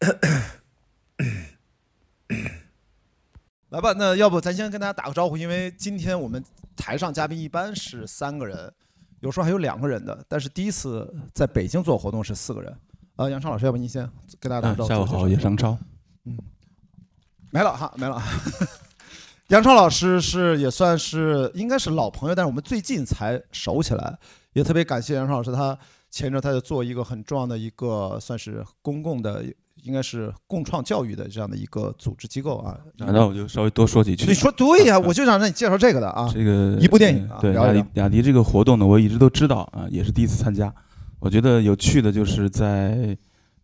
来吧，那要不咱先跟大家打个招呼，因为今天我们台上嘉宾一般是三个人，有时候还有两个人的，但是第一次在北京做活动是四个人。啊，杨超老师，要不您先跟大家打个招呼。下午好，杨超。嗯，没了哈，没了。杨超老师是也算是应该是老朋友，但是我们最近才熟起来，也特别感谢杨超老师，他前阵他在做一个很重要的一个算是公共的。应该是共创教育的这样的一个组织机构啊，那我就稍微多说几句。你说对呀，我就想让你介绍这个的啊，这个一部电影啊，然后雅迪这个活动呢，我一直都知道啊，也是第一次参加。我觉得有趣的就是在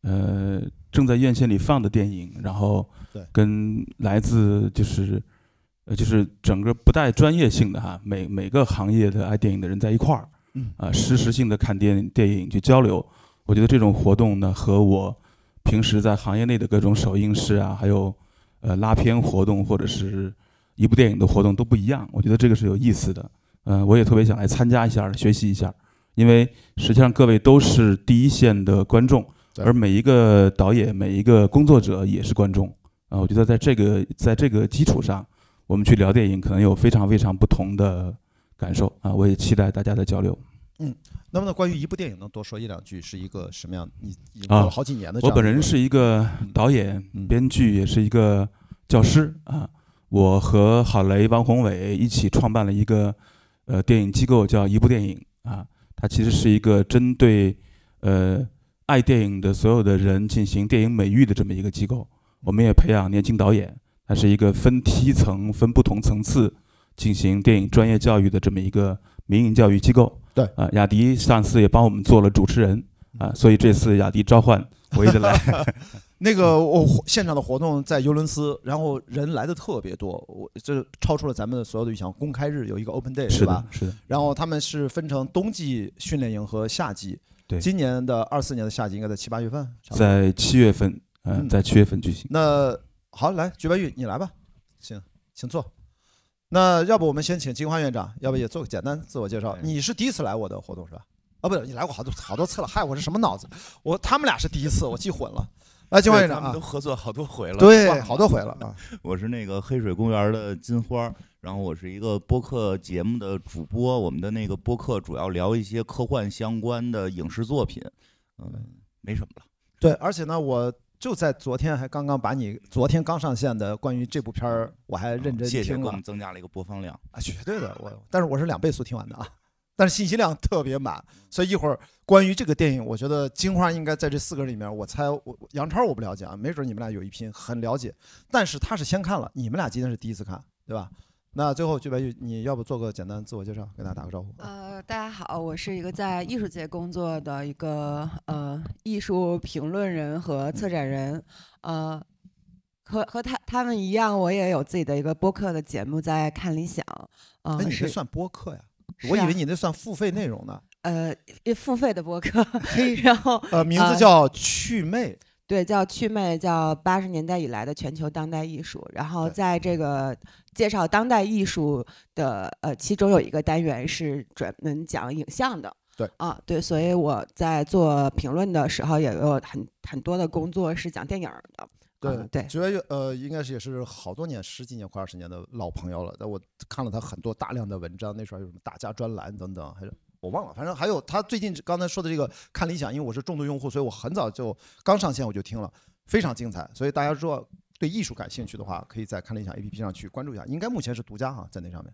呃正在院线里放的电影，然后跟来自就是呃就是整个不带专业性的哈，每每个行业的爱电影的人在一块儿，嗯啊，实时性的看电电影去交流，我觉得这种活动呢和我。平时在行业内的各种首映式啊，还有，呃，拉片活动，或者是一部电影的活动都不一样，我觉得这个是有意思的。嗯，我也特别想来参加一下，学习一下，因为实际上各位都是第一线的观众，而每一个导演、每一个工作者也是观众啊。我觉得在这个在这个基础上，我们去聊电影，可能有非常非常不同的感受啊。我也期待大家的交流。嗯，那么呢？关于一部电影，能多说一两句是一个什么样你啊，好几年的。我本人是一个导演、编剧，也是一个教师啊。我和郝雷、王宏伟一起创办了一个呃电影机构，叫“一部电影”啊。它其实是一个针对呃爱电影的所有的人进行电影美育的这么一个机构。我们也培养年轻导演，它是一个分梯层、分不同层次进行电影专业教育的这么一个民营教育机构。对啊，雅迪上次也帮我们做了主持人啊，所以这次雅迪召唤我来。那个我现场的活动在尤伦斯，然后人来的特别多，我这超出了咱们的所有的预想公开日有一个 open day 是吧？是。然后他们是分成冬季训练营和夏季。对。今年的二四年的夏季应该在七八月份。在七月份，嗯，在七月份举行。那好，来举白玉，你来吧。行，请坐。那要不我们先请金花院长，要不也做个简单自我介绍。你是第一次来我的活动是吧？哦，不是，你来过好多好多次了。嗨，我是什么脑子？我他们俩是第一次，我记混了。来，金花院长啊，都合作好多回了，对，好多回了啊。我是那个黑水公园的金花，然后我是一个播客节目的主播。我们的那个播客主要聊一些科幻相关的影视作品，嗯，没什么了。对，而且呢，我。就在昨天，还刚刚把你昨天刚上线的关于这部片儿，我还认真听了。谢谢，我们增加了一个播放量啊，绝对的。我但是我是两倍速听完的啊，但是信息量特别满，所以一会儿关于这个电影，我觉得金花应该在这四个人里面，我猜我杨超我不了解啊，没准你们俩有一拼，很了解，但是他是先看了，你们俩今天是第一次看，对吧？那最后，鞠白玉，你要不做个简单自我介绍，给大家打个招呼？呃，大家好，我是一个在艺术界工作的一个呃艺术评论人和策展人，呃，和和他他们一样，我也有自己的一个播客的节目，在看理想。那你这算播客呀？我以为你那算付费内容呢。呃，付费的播客。可以。然后呃，名字叫趣妹。对，叫趣魅》，叫八十年代以来的全球当代艺术。然后在这个介绍当代艺术的，呃，其中有一个单元是专门讲影像的。对，啊，对，所以我在做评论的时候，也有很很多的工作是讲电影的。对对，所以呃，应该是也是好多年，十几年或二十年的老朋友了。那我看了他很多大量的文章，那时候有什么《大家》专栏等等，还是。我忘了，反正还有他最近刚才说的这个看理想，因为我是重度用户，所以我很早就刚上线我就听了，非常精彩。所以大家如果对艺术感兴趣的话，可以在看理想 A P P 上去关注一下，应该目前是独家哈，在那上面。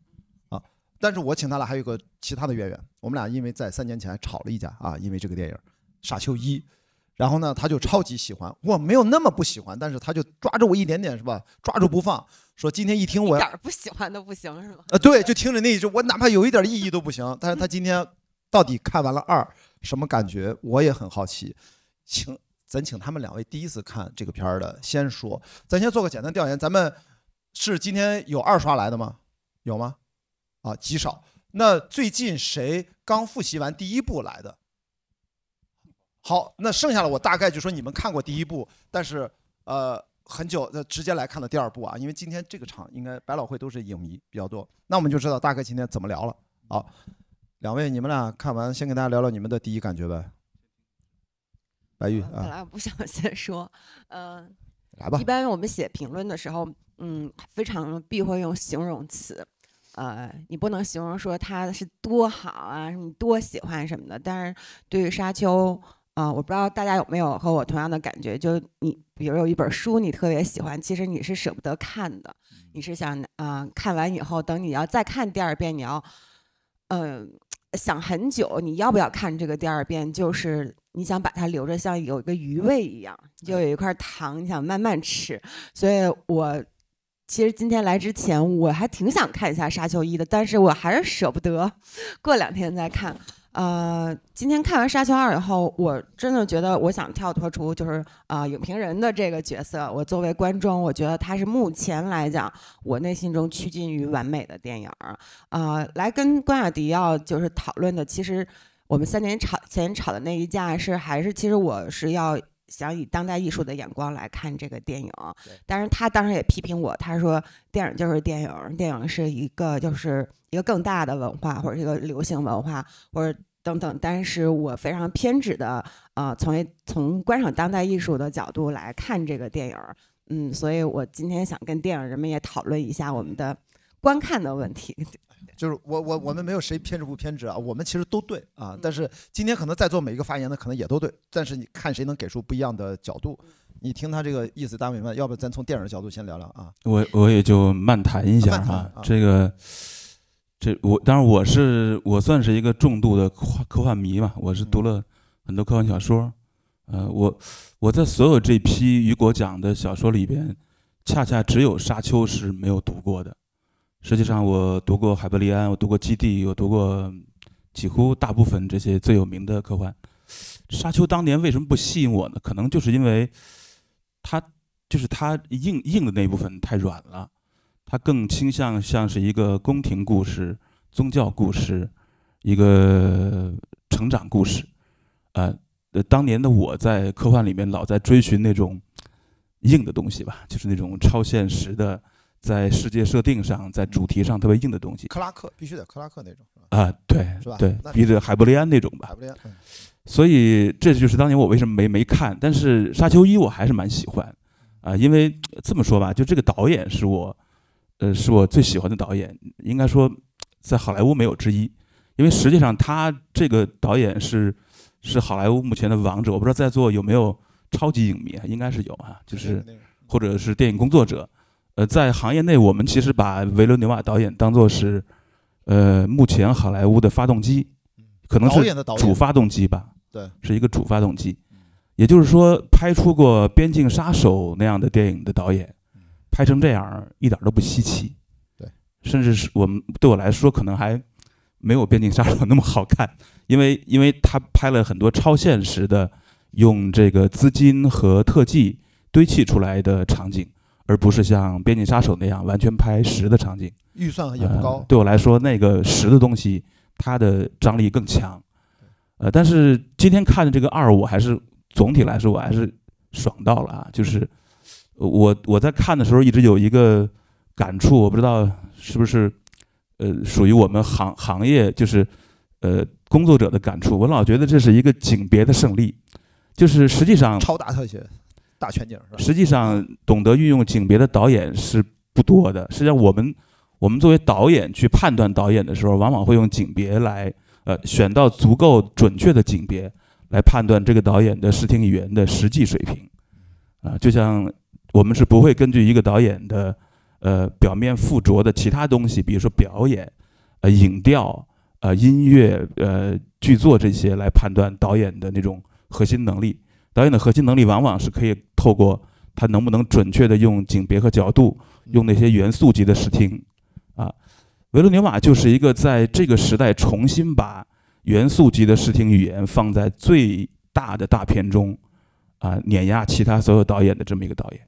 啊，但是我请他俩还有个其他的渊源，我们俩因为在三年前还吵了一架啊，因为这个电影《傻秀一》，然后呢，他就超级喜欢，我没有那么不喜欢，但是他就抓住我一点点是吧？抓住不放，说今天一听我一点不喜欢都不行是吗？呃，对，就听着那一句，我哪怕有一点意义都不行，但是他今天。到底看完了二什么感觉？我也很好奇，请咱请他们两位第一次看这个片儿的先说，咱先做个简单调研，咱们是今天有二刷来的吗？有吗？啊，极少。那最近谁刚复习完第一部来的？好，那剩下的我大概就说你们看过第一部，但是呃很久直接来看的第二部啊，因为今天这个场应该百老汇都是影迷比较多，那我们就知道大概今天怎么聊了。啊。两位，你们俩看完先跟大家聊聊你们的第一感觉呗。白玉啊，本来不想先说，嗯，来吧。一般我们写评论的时候，嗯，非常避讳用形容词。呃，你不能形容说他是多好啊，什么多喜欢什么的。但是对于沙丘啊，我不知道大家有没有和我同样的感觉，就你比如有一本书你特别喜欢，其实你是舍不得看的，你是想啊看完以后，等你要再看第二遍，你要嗯。想很久，你要不要看这个第二遍？就是你想把它留着，像有一个余味一样，就有一块糖，你想慢慢吃。所以，我其实今天来之前，我还挺想看一下《沙丘一》的，但是我还是舍不得，过两天再看。呃，今天看完《沙丘二》以后，我真的觉得我想跳脱出就是呃影评人的这个角色。我作为观众，我觉得它是目前来讲我内心中趋近于完美的电影儿。呃，来跟关雅迪要就是讨论的，其实我们三年吵前吵的那一架是还是其实我是要。想以当代艺术的眼光来看这个电影，但是他当时也批评我，他说电影就是电影，电影是一个就是一个更大的文化或者一个流行文化或者等等。但是我非常偏执的，呃，从从观赏当代艺术的角度来看这个电影，嗯，所以我今天想跟电影人们也讨论一下我们的观看的问题。就是我我我们没有谁偏执不偏执啊，我们其实都对啊。但是今天可能在座每一个发言的可能也都对，但是你看谁能给出不一样的角度？你听他这个意思，大明白？要不咱从电影的角度先聊聊啊？我我也就慢谈一下哈，这个这我当然我是我算是一个重度的科幻迷吧，我是读了很多科幻小说，呃，我我在所有这批雨果奖的小说里边，恰恰只有《沙丘》是没有读过的。实际上，我读过《海伯利安》，我读过《基地》，我读过几乎大部分这些最有名的科幻。《沙丘》当年为什么不吸引我呢？可能就是因为它就是它硬硬的那部分太软了，它更倾向像是一个宫廷故事、宗教故事、一个成长故事。呃，当年的我在科幻里面老在追寻那种硬的东西吧，就是那种超现实的。在世界设定上，在主题上特别硬的东西，克拉克必须得克拉克那种啊，对，对，比着海伯利安那种吧。海利安，所以这就是当年我为什么没没看，但是沙丘一我还是蛮喜欢啊，因为这么说吧，就这个导演是我，呃，是我最喜欢的导演，应该说在好莱坞没有之一，因为实际上他这个导演是是好莱坞目前的王者。我不知道在座有没有超级影迷，应该是有啊，就是或者是电影工作者。呃，在行业内，我们其实把维伦纽瓦导演当做是，呃，目前好莱坞的发动机，可能是主发动机吧。对，是一个主发动机。也就是说，拍出过《边境杀手》那样的电影的导演，拍成这样一点都不稀奇。对，甚至是我们对我来说，可能还没有《边境杀手》那么好看，因为因为他拍了很多超现实的，用这个资金和特技堆砌出来的场景。而不是像《边境杀手》那样完全拍实的场景，预算也不高。对我来说，那个实的东西它的张力更强。呃，但是今天看的这个二，我还是总体来说我还是爽到了啊！就是我我在看的时候一直有一个感触，我不知道是不是呃属于我们行行业就是呃工作者的感触。我老觉得这是一个景别的胜利，就是实际上超大特写。大全景是吧？实际上，懂得运用景别的导演是不多的。实际上，我们我们作为导演去判断导演的时候，往往会用景别来，呃，选到足够准确的景别来判断这个导演的视听语言的实际水平。啊，就像我们是不会根据一个导演的，呃，表面附着的其他东西，比如说表演、呃，影调、呃，音乐、呃，剧作这些来判断导演的那种核心能力。导演的核心能力，往往是可以透过他能不能准确的用景别和角度，用那些元素级的视听，啊，维罗妮瓦就是一个在这个时代重新把元素级的视听语言放在最大的大片中，啊，碾压其他所有导演的这么一个导演。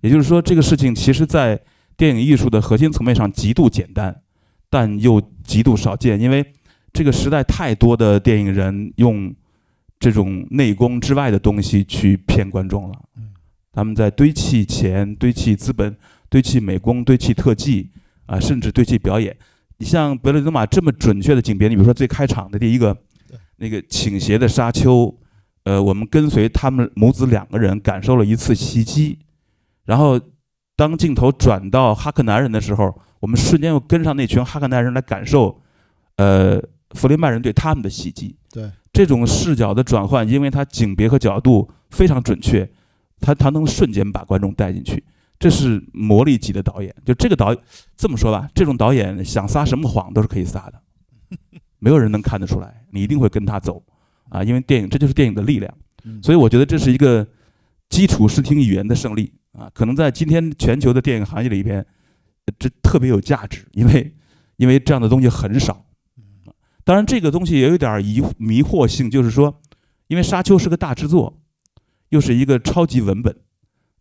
也就是说，这个事情其实在电影艺术的核心层面上极度简单，但又极度少见，因为这个时代太多的电影人用。这种内功之外的东西去骗观众了。他们在堆砌钱、堆砌资本、堆砌美工、堆砌特技啊，甚至堆砌表演。你像伯格德马这么准确的景别，你比如说最开场的第一个，那个倾斜的沙丘，呃，我们跟随他们母子两个人感受了一次袭击。然后，当镜头转到哈克男人的时候，我们瞬间又跟上那群哈克男人来感受，呃，弗雷曼人对他们的袭击。对。这种视角的转换，因为它景别和角度非常准确，它它能瞬间把观众带进去，这是魔力级的导演。就这个导演，这么说吧，这种导演想撒什么谎都是可以撒的，没有人能看得出来，你一定会跟他走啊，因为电影这就是电影的力量。所以我觉得这是一个基础视听语言的胜利啊，可能在今天全球的电影行业里边，这特别有价值，因为因为这样的东西很少。当然，这个东西也有点儿疑迷惑性，就是说，因为《沙丘》是个大制作，又是一个超级文本，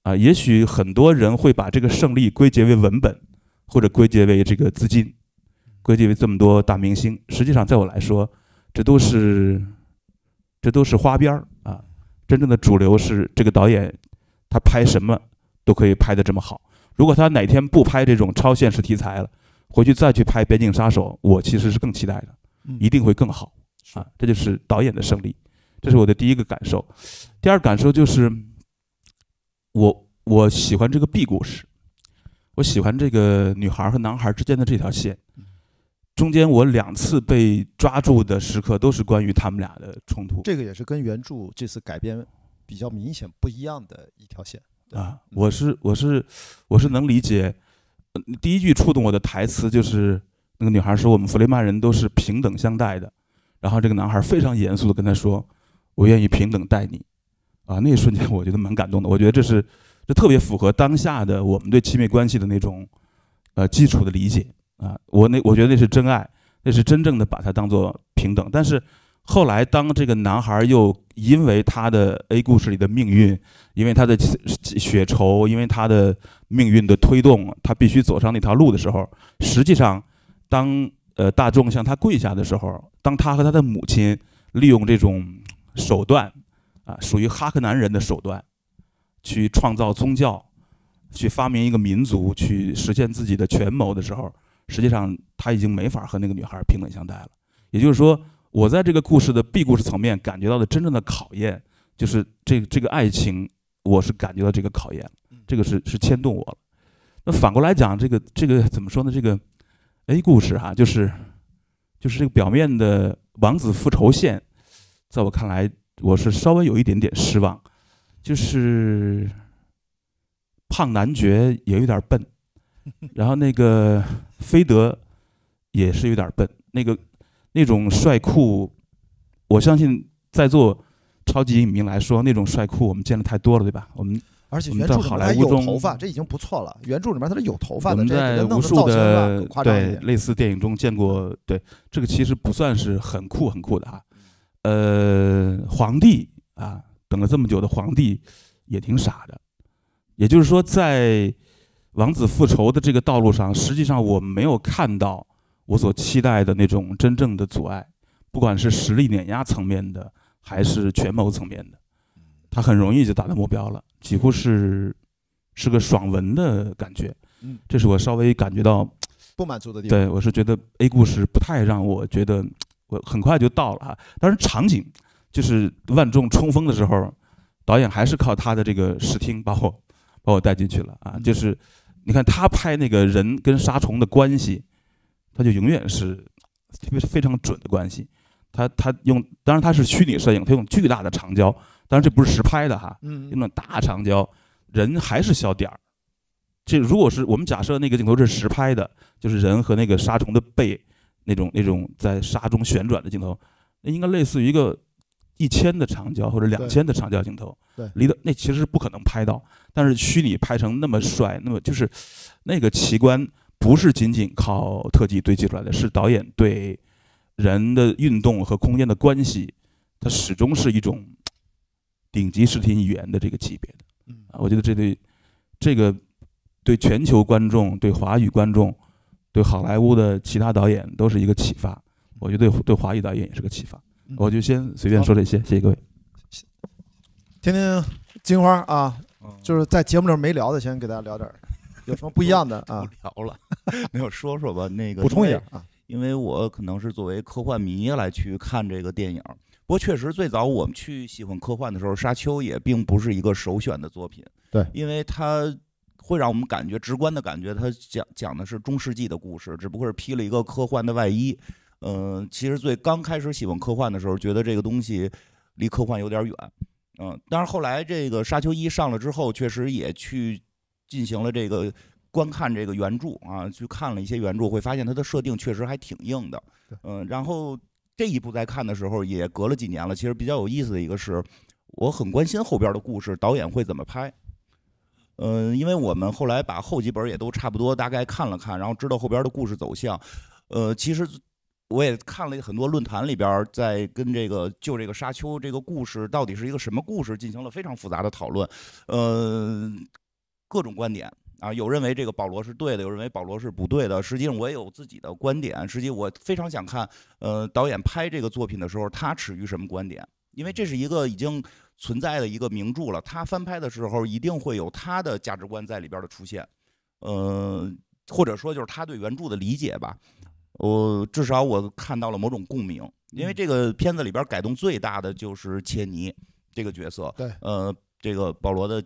啊，也许很多人会把这个胜利归结为文本，或者归结为这个资金，归结为这么多大明星。实际上，在我来说，这都是这都是花边儿啊，真正的主流是这个导演他拍什么都可以拍得这么好。如果他哪天不拍这种超现实题材了，回去再去拍《边境杀手》，我其实是更期待的。一定会更好啊！这就是导演的胜利，这是我的第一个感受。第二感受就是，我我喜欢这个 B 故事，我喜欢这个女孩和男孩之间的这条线。中间我两次被抓住的时刻，都是关于他们俩的冲突。这个也是跟原著这次改编比较明显不一样的一条线啊！我是我是我是能理解。第一句触动我的台词就是。那个女孩说：“我们弗雷曼人都是平等相待的。”然后这个男孩非常严肃的跟她说：“我愿意平等待你。”啊，那一瞬间我觉得蛮感动的。我觉得这是，这特别符合当下的我们对亲密关系的那种，呃，基础的理解啊。我那我觉得那是真爱，那是真正的把它当做平等。但是后来，当这个男孩又因为他的 A 故事里的命运，因为他的血仇，因为他的命运的推动，他必须走上那条路的时候，实际上。当呃大众向他跪下的时候，当他和他的母亲利用这种手段啊，属于哈克南人的手段，去创造宗教，去发明一个民族，去实现自己的权谋的时候，实际上他已经没法和那个女孩儿平等相待了。也就是说，我在这个故事的 B 故事层面感觉到的真正的考验，就是这这个爱情，我是感觉到这个考验，这个是是牵动我了。那反过来讲，这个这个怎么说呢？这个。哎，故事哈，就是，就是这个表面的王子复仇线，在我看来，我是稍微有一点点失望。就是胖男爵也有点笨，然后那个菲德也是有点笨。那个那种帅酷，我相信在座超级影迷来说，那种帅酷我们见的太多了，对吧？我们。而且原著里面坞有头发，这已经不错了。原著里面他是有头发，这在无数的对类似电影中见过，对这个其实不算是很酷很酷的啊。呃，皇帝啊，等了这么久的皇帝也挺傻的。也就是说，在王子复仇的这个道路上，实际上我们没有看到我所期待的那种真正的阻碍，不管是实力碾压层面的，还是权谋层面的。很容易就达到目标了，几乎是是个爽文的感觉。嗯，这是我稍微感觉到不满足的地方。对我是觉得 A 故事不太让我觉得我很快就到了啊。当然场景就是万众冲锋的时候，导演还是靠他的这个视听把我把我带进去了啊。就是你看他拍那个人跟沙虫的关系，他就永远是特别是非常准的关系。他他用当然他是虚拟摄影，他用巨大的长焦。当然这不是实拍的哈，嗯，种大长焦，人还是小点儿。这如果是我们假设那个镜头是实拍的，就是人和那个沙虫的背那种那种在沙中旋转的镜头，那应该类似于一个一千的长焦或者两千的长焦镜头。对，离得那其实是不可能拍到，但是虚拟拍成那么帅，那么就是那个奇观不是仅仅靠特技堆砌出来的，是导演对人的运动和空间的关系，它始终是一种。顶级视听语言的这个级别的，嗯，啊，我觉得这对这个对全球观众、对华语观众、对好莱坞的其他导演都是一个启发。我觉得对对华语导演也是个启发。我就先随便说这些，谢谢各位。听听金花啊，就是在节目里没聊的，先给大家聊点儿，有什么不一样的啊？聊了，没有说说吧，那个补充一下啊，因为我可能是作为科幻迷来去看这个电影。不过确实，最早我们去喜欢科幻的时候，《沙丘》也并不是一个首选的作品，对，因为它会让我们感觉直观的感觉，它讲讲的是中世纪的故事，只不过是披了一个科幻的外衣。嗯，其实最刚开始喜欢科幻的时候，觉得这个东西离科幻有点远，嗯，但是后来这个《沙丘》一上了之后，确实也去进行了这个观看这个原著啊，去看了一些原著，会发现它的设定确实还挺硬的，嗯，然后。这一部在看的时候也隔了几年了，其实比较有意思的一个是，我很关心后边的故事导演会怎么拍。嗯，因为我们后来把后几本也都差不多大概看了看，然后知道后边的故事走向。呃，其实我也看了很多论坛里边在跟这个就这个沙丘这个故事到底是一个什么故事进行了非常复杂的讨论，呃，各种观点。啊，有认为这个保罗是对的，有认为保罗是不对的。实际上，我也有自己的观点。实际，我非常想看，呃，导演拍这个作品的时候，他持于什么观点？因为这是一个已经存在的一个名著了，他翻拍的时候一定会有他的价值观在里边的出现，呃，或者说就是他对原著的理解吧。我至少我看到了某种共鸣，因为这个片子里边改动最大的就是切尼这个角色，对，呃，这个保罗的。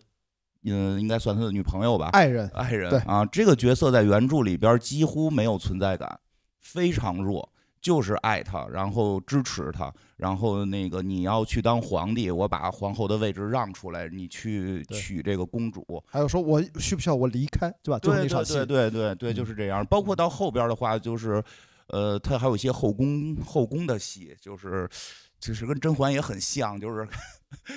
嗯，应该算他的女朋友吧，爱人，爱人。对啊，这个角色在原著里边几乎没有存在感，非常弱，就是爱他，然后支持他，然后那个你要去当皇帝，我把皇后的位置让出来，你去娶这个公主。还有说，我需不需要我离开，对吧？就那场戏，对对对，就是这样。包括到后边的话，就是，呃，他还有一些后宫后宫的戏，就是其实跟甄嬛也很像，就是。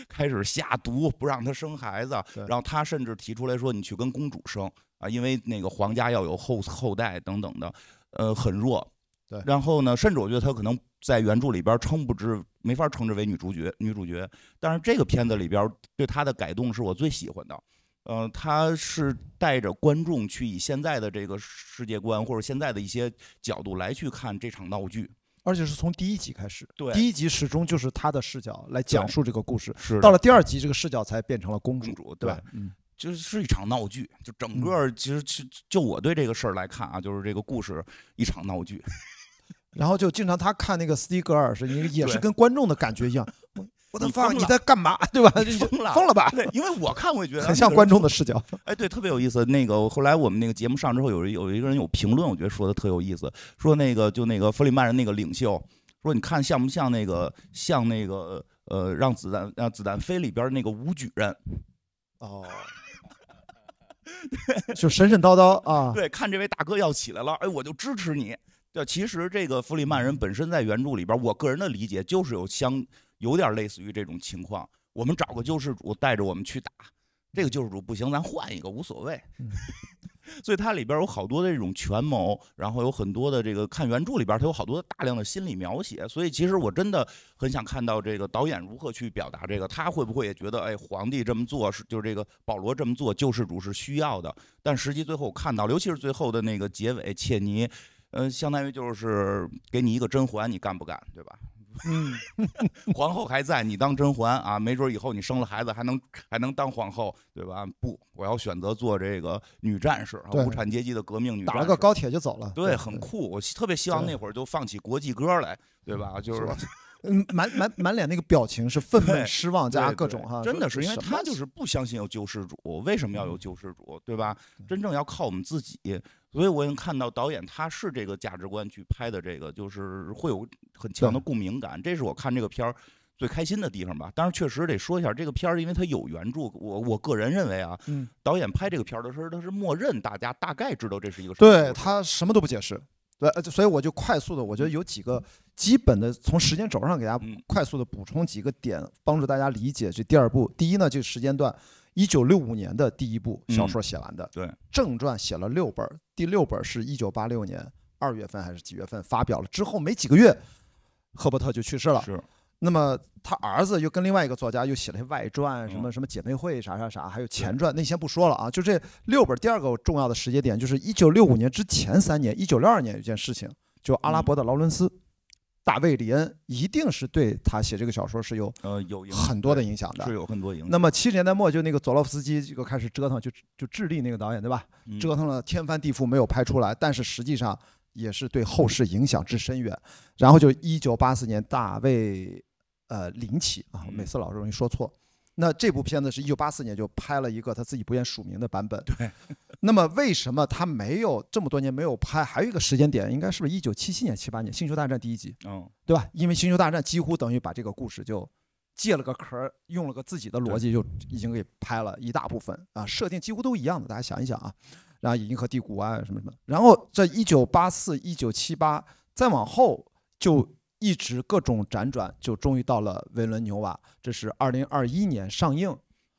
开始下毒，不让她生孩子，然后她甚至提出来说：“你去跟公主生啊，因为那个皇家要有后后代等等的，呃，很弱。”对，然后呢，甚至我觉得她可能在原著里边称不之，没法称之为女主角。女主角，但是这个片子里边对她的改动是我最喜欢的。嗯，她是带着观众去以现在的这个世界观或者现在的一些角度来去看这场闹剧。而且是从第一集开始，第一集始终就是他的视角来讲述这个故事，是到了第二集，这个视角才变成了公主，对吧？嗯，就是一场闹剧，就整个其实就就我对这个事儿来看啊，就是这个故事一场闹剧。然后就经常他看那个斯蒂格尔是，也 是跟观众的感觉一样。你在干嘛，对吧？疯了，疯了吧？因为我看，我也觉得很像观众的视角。哎，对，特别有意思。那个后来我们那个节目上之后，有有一个人有评论，我觉得说的特有意思，说那个就那个弗里曼人那个领袖，说你看像不像那个像那个呃，让子弹让子弹飞里边那个武举人？哦，就神神叨叨啊！对，看这位大哥要起来了，哎，我就支持你。对，其实这个弗里曼人本身在原著里边，我个人的理解就是有相。有点类似于这种情况，我们找个救世主带着我们去打，这个救世主不行，咱换一个无所谓。所以它里边有好多的这种权谋，然后有很多的这个看原著里边，它有好多大量的心理描写。所以其实我真的很想看到这个导演如何去表达这个，他会不会也觉得，哎，皇帝这么做是就是这个保罗这么做救世主是需要的，但实际最后我看到，尤其是最后的那个结尾，切尼，嗯，相当于就是给你一个甄嬛，你干不干，对吧？嗯，皇后还在，你当甄嬛啊？没准以后你生了孩子还能还能当皇后，对吧？不，我要选择做这个女战士，无产阶级的革命女。打了个高铁就走了。对，很酷。我特别希望那会儿就放起国际歌来，对吧？就是满满满脸那个表情是愤懑、失望加各种哈。真的是，因为他就是不相信有救世主，为什么要有救世主？对吧？真正要靠我们自己。所以，我经看到导演他是这个价值观去拍的，这个就是会有很强的共鸣感，这是我看这个片儿最开心的地方吧。当然，确实得说一下，这个片儿因为它有原著，我我个人认为啊，导演拍这个片儿的时候，他是默认大家大概知道这是一个什么。对他什么都不解释，对，所以我就快速的，我觉得有几个基本的，从时间轴上给大家快速的补充几个点，帮助大家理解这第二部。第一呢，就时间段。一九六五年的第一部小说写完的，对正传写了六本，第六本是一九八六年二月份还是几月份发表了？之后没几个月，赫伯特就去世了。是，那么他儿子又跟另外一个作家又写了些外传，什么什么姐妹会啥啥啥，还有前传，那先不说了啊。就这六本，第二个重要的时间点就是一九六五年之前三年，一九六二年有件事情，就阿拉伯的劳伦斯。大卫·里恩一定是对他写这个小说是有呃有很多的影响的，是有很多影。那么七十年代末就那个佐洛夫斯基就开始折腾，就就智利那个导演对吧？折腾了天翻地覆，没有拍出来，但是实际上也是对后世影响之深远。然后就一九八四年，大卫，呃，林奇啊，每次老是容易说错。那这部片子是一九八四年就拍了一个他自己不愿署名的版本。对。那么为什么他没有这么多年没有拍？还有一个时间点，应该是不是一九七七年、七八年《星球大战》第一集？嗯，对吧？因为《星球大战》几乎等于把这个故事就借了个壳，用了个自己的逻辑，就已经给拍了一大部分啊，设定几乎都一样的。大家想一想啊，然后《银河帝国》啊什么什么。然后在一九八四、一九七八，再往后就。一直各种辗转，就终于到了维伦纽瓦。这是二零二一年上映，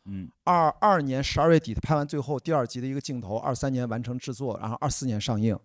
嗯，二二年十二月底拍完最后第二集的一个镜头，二三年完成制作，然后二四年上映。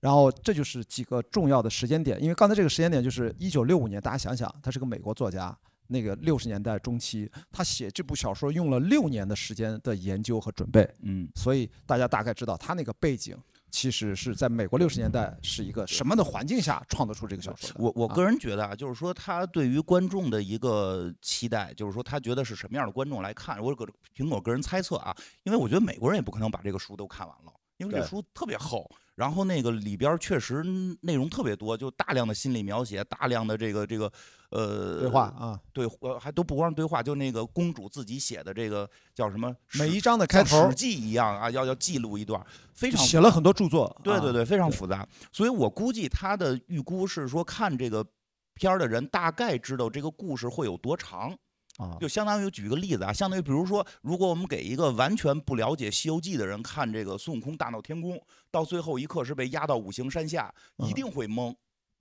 然后这就是几个重要的时间点。因为刚才这个时间点就是一九六五年，大家想想，他是个美国作家，那个六十年代中期，他写这部小说用了六年的时间的研究和准备，嗯，所以大家大概知道他那个背景。其实是在美国六十年代是一个什么的环境下创作出这个小说？我我个人觉得啊，就是说他对于观众的一个期待，就是说他觉得是什么样的观众来看？我搁凭我个人猜测啊，因为我觉得美国人也不可能把这个书都看完了，因为这书特别厚，然后那个里边确实内容特别多，就大量的心理描写，大量的这个这个。呃，对话啊，对，还都不光是对话，就那个公主自己写的这个叫什么？每一张的开头，史记一样啊，要要记录一段，非常写了很多著作，对对对，非常复杂。所以我估计他的预估是说，看这个片儿的人大概知道这个故事会有多长啊，就相当于举个例子啊，相当于比如说，如果我们给一个完全不了解《西游记》的人看这个孙悟空大闹天宫到最后一刻是被压到五行山下，一定会懵。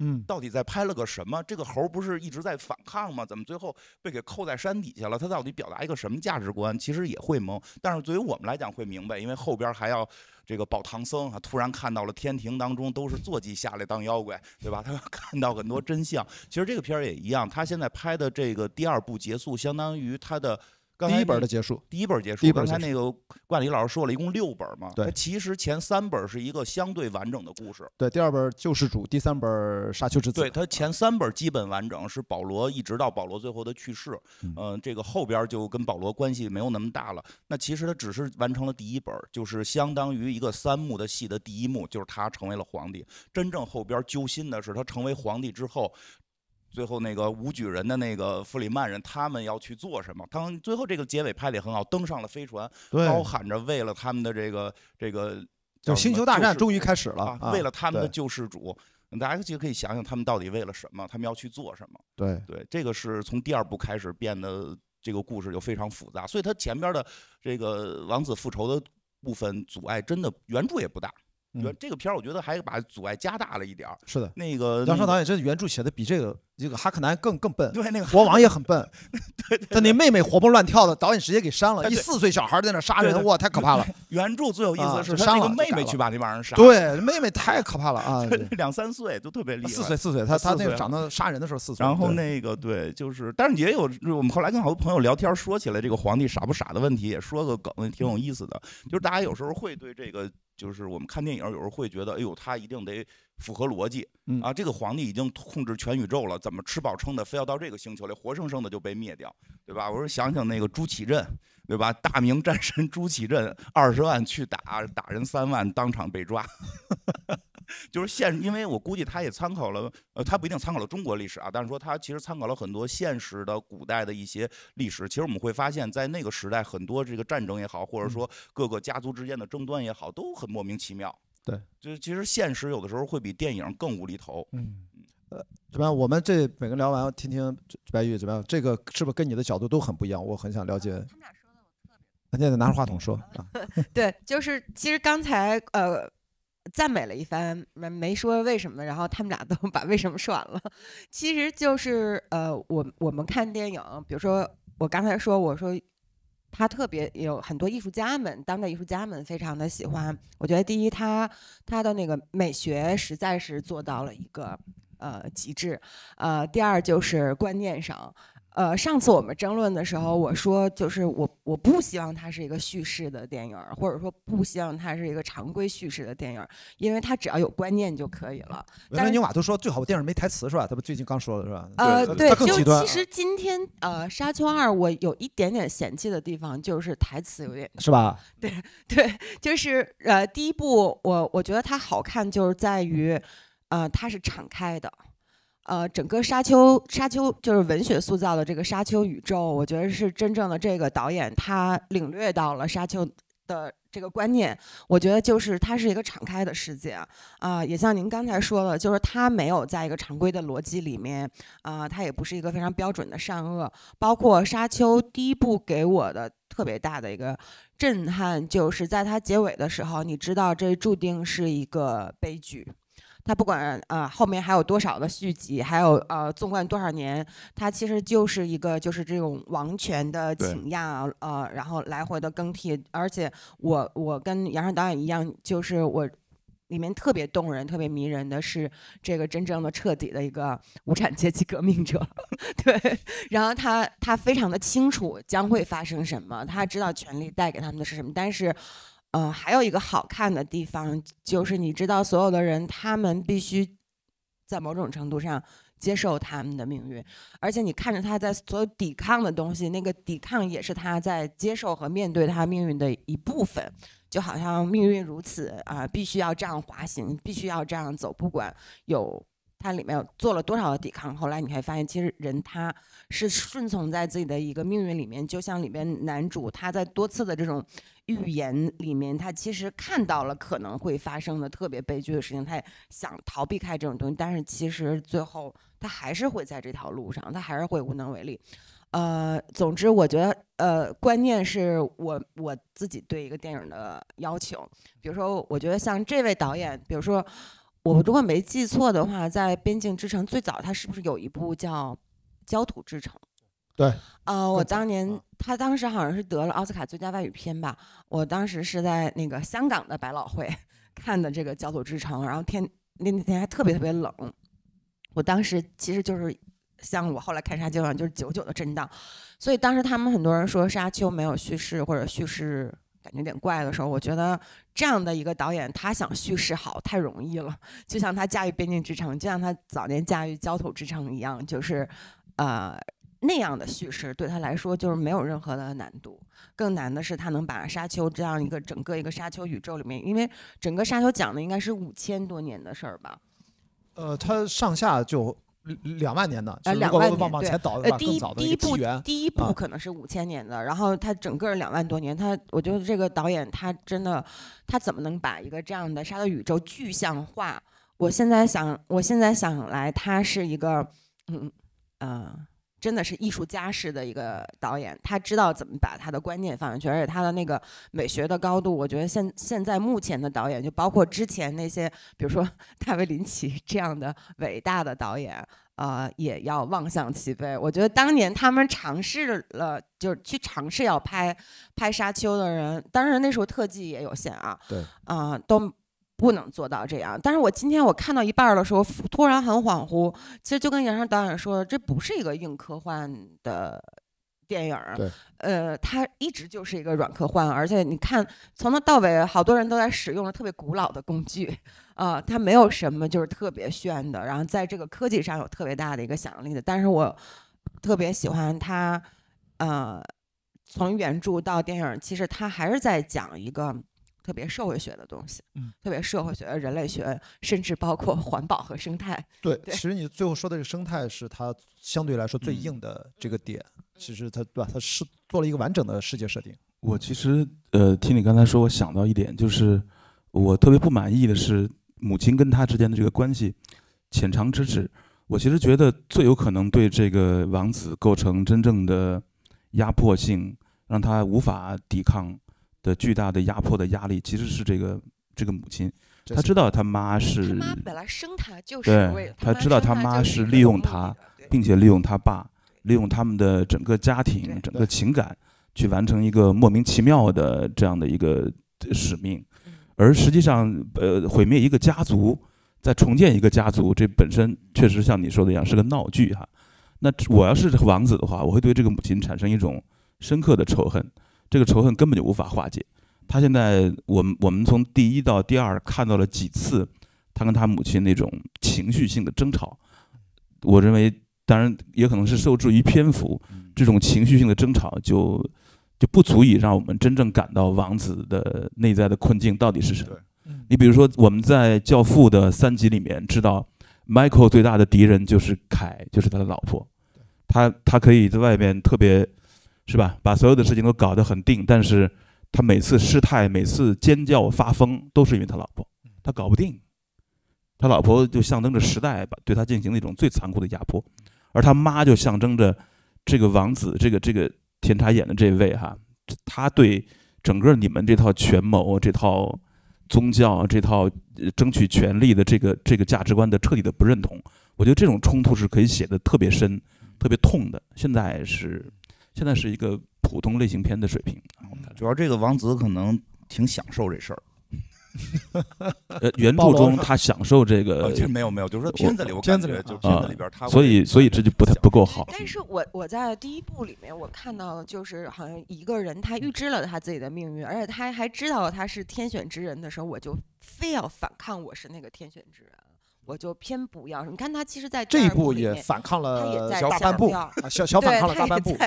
嗯，到底在拍了个什么？这个猴不是一直在反抗吗？怎么最后被给扣在山底下了？他到底表达一个什么价值观？其实也会懵，但是对于我们来讲会明白，因为后边还要这个保唐僧啊。突然看到了天庭当中都是坐骑下来当妖怪，对吧？他 看到很多真相。其实这个片儿也一样，他现在拍的这个第二部结束，相当于他的。第一本的结束，第一本结束。刚才那个冠礼老师说了一共六本嘛，对，其实前三本是一个相对完整的故事。对，第二本救世主，第三本沙丘之子。对，它前三本基本完整，是保罗一直到保罗最后的去世。嗯，这个后边就跟保罗关系没有那么大了。那其实他只是完成了第一本，就是相当于一个三幕的戏的第一幕，就是他成为了皇帝。真正后边揪心的是他成为皇帝之后。最后那个武举人的那个弗里曼人，他们要去做什么？当最后这个结尾拍的也很好，登上了飞船，高喊着为了他们的这个这个，就星球大战终于开始了，为了他们的救世主。大家其实可以想想，他们到底为了什么？他们要去做什么？对对，这个是从第二部开始变得这个故事就非常复杂，所以它前边的这个王子复仇的部分阻碍真的原著也不大。原这个片儿我觉得还把阻碍加大了一点儿。是的，那个张少导演，这原著写的比这个。这个哈克南更更笨，对那个国王也很笨，对，但那妹妹活蹦乱跳的，导演直接给删了，一四岁小孩在那杀人，哇，太可怕了。原著最有意思是杀了妹妹去把那帮人杀，对，妹妹太可怕了啊，两三岁都特别厉害，四岁四岁，他他那个长得杀人的时候四岁。然后那个对，就是，但是也有我们后来跟好多朋友聊天说起来这个皇帝傻不傻的问题，也说个梗挺有意思的，就是大家有时候会对这个，就是我们看电影有时候会觉得，哎呦，他一定得。符合逻辑，啊，这个皇帝已经控制全宇宙了，怎么吃饱撑的非要到这个星球来，活生生的就被灭掉，对吧？我说想想那个朱祁镇，对吧？大明战神朱祁镇，二十万去打，打人三万，当场被抓，就是现，因为我估计他也参考了，呃，他不一定参考了中国历史啊，但是说他其实参考了很多现实的古代的一些历史。其实我们会发现，在那个时代，很多这个战争也好，或者说各个家族之间的争端也好，都很莫名其妙。对，就是其实现实有的时候会比电影更无厘头。嗯，呃，怎么样？我们这每个人聊完，听听白宇怎么样？这个是不是跟你的角度都很不一样？我很想了解。他键得拿着话筒说啊。对，就是其实刚才呃，赞美了一番，没没说为什么，然后他们俩都把为什么说完了。其实就是呃，我我们看电影，比如说我刚才说我说。他特别有很多艺术家们，当代艺术家们非常的喜欢。我觉得，第一，他他的那个美学实在是做到了一个呃极致，呃，第二就是观念上。呃，上次我们争论的时候，我说就是我我不希望它是一个叙事的电影或者说不希望它是一个常规叙事的电影因为它只要有观念就可以了。是牛瓦都说最好电影没台词是吧？他不最近刚说的是吧？呃，对，就其实今天呃《沙丘二》我有一点点嫌弃的地方就是台词有点是吧？对 对，就是呃第一部我我觉得它好看就是在于呃它是敞开的。呃，整个沙丘，沙丘就是文学塑造的这个沙丘宇宙，我觉得是真正的这个导演他领略到了沙丘的这个观念。我觉得就是它是一个敞开的世界啊，也像您刚才说的，就是它没有在一个常规的逻辑里面啊，它也不是一个非常标准的善恶。包括沙丘第一部给我的特别大的一个震撼，就是在它结尾的时候，你知道这注定是一个悲剧。它不管啊，后面还有多少的续集，还有呃，纵观多少年，它其实就是一个就是这种王权的倾轧呃，然后来回的更替。而且我我跟杨超导演一样，就是我里面特别动人、特别迷人的是这个真正的彻底的一个无产阶级革命者，对。然后他他非常的清楚将会发生什么，他知道权力带给他们的是什么，但是。呃，还有一个好看的地方就是，你知道，所有的人他们必须在某种程度上接受他们的命运，而且你看着他在所有抵抗的东西，那个抵抗也是他在接受和面对他命运的一部分。就好像命运如此啊，必须要这样滑行，必须要这样走，不管有他里面做了多少的抵抗，后来你会发现，其实人他是顺从在自己的一个命运里面，就像里面男主他在多次的这种。预言里面，他其实看到了可能会发生的特别悲剧的事情，他也想逃避开这种东西，但是其实最后他还是会在这条路上，他还是会无能为力。呃，总之，我觉得，呃，观念是我我自己对一个电影的要求。比如说，我觉得像这位导演，比如说我如果没记错的话，在《边境之城》最早，他是不是有一部叫《焦土之城》？对，啊，我当年他当时好像是得了奥斯卡最佳外语片吧？我当时是在那个香港的百老汇 看的这个《焦土之城》，然后天那几天还特别特别冷。我当时其实就是像我后来看《沙丘》一样，就是久久的震荡。所以当时他们很多人说《沙丘》没有叙事或者叙事感觉有点怪的时候，我觉得这样的一个导演他想叙事好太容易了，就像他驾驭《边境之城》，就像他早年驾驭《焦土之城》一样，就是呃。那样的叙事对他来说就是没有任何的难度，更难的是他能把沙丘这样一个整个一个沙丘宇宙里面，因为整个沙丘讲的应该是五千多年的事儿吧？呃，它上下就两万年的，呃，两万宝奇前导的第一第一部第一部可能是五千年的，然后它整个两万多年。他，我觉得这个导演他真的，他怎么能把一个这样的沙丘宇宙具象化？我现在想，我现在想来，他是一个，嗯，啊。真的是艺术家式的一个导演，他知道怎么把他的观念放上去，而且他的那个美学的高度，我觉得现现在目前的导演，就包括之前那些，比如说 大卫林奇这样的伟大的导演，呃，也要望向齐飞。我觉得当年他们尝试了，就是去尝试要拍，拍沙丘的人，当然那时候特技也有限啊，对，啊都。不能做到这样，但是我今天我看到一半的时候，突然很恍惚。其实就跟杨超导演说，这不是一个硬科幻的电影，呃，它一直就是一个软科幻。而且你看，从头到尾，好多人都在使用了特别古老的工具，啊，它没有什么就是特别炫的，然后在这个科技上有特别大的一个想象力的。但是我特别喜欢它，呃，从原著到电影，其实它还是在讲一个。特别社会学的东西，嗯，特别社会学、人类学，甚至包括环保和生态。对，其实你最后说的这个生态是它相对来说最硬的这个点。其实它对吧？它是做了一个完整的世界设定。我其实呃，听你刚才说，我想到一点，就是我特别不满意的是母亲跟他之间的这个关系浅尝辄止。我其实觉得最有可能对这个王子构成真正的压迫性，让他无法抵抗。的巨大的压迫的压力，其实是这个这个母亲，他知道他妈是他妈本来生他就是为他知道他妈是利用他，并且利用他爸，利用他们的整个家庭、整个情感，去完成一个莫名其妙的这样的一个使命。而实际上，呃，毁灭一个家族，再重建一个家族，这本身确实像你说的一样，是个闹剧哈。那我要是王子的话，我会对这个母亲产生一种深刻的仇恨。这个仇恨根本就无法化解。他现在，我们我们从第一到第二看到了几次他跟他母亲那种情绪性的争吵。我认为，当然也可能是受制于篇幅，这种情绪性的争吵就就不足以让我们真正感到王子的内在的困境到底是什么。你比如说，我们在《教父》的三集里面知道，Michael 最大的敌人就是凯，就是他的老婆。他他可以在外面特别。是吧？把所有的事情都搞得很定，但是他每次失态、每次尖叫、发疯，都是因为他老婆，他搞不定。他老婆就象征着时代，把对他进行那种最残酷的压迫。而他妈就象征着这个王子，这个这个田茶演的这位哈，他对整个你们这套权谋、这套宗教、这套争取权力的这个这个价值观的彻底的不认同。我觉得这种冲突是可以写的特别深、特别痛的。现在是。现在是一个普通类型片的水平，主要这个王子可能挺享受这事儿。呃，原著中他享受这个，没有没有，就是说片子里，片子里，片子里边，所以所以这就不太不够好。但是我我在第一部里面我看到，就是好像一个人他预知了他自己的命运，而且他还知道他是天选之人的时候，我就非要反抗，我是那个天选之人，我就偏不要。你看他其实在这一部也反抗了小半部，小小反抗了大半部。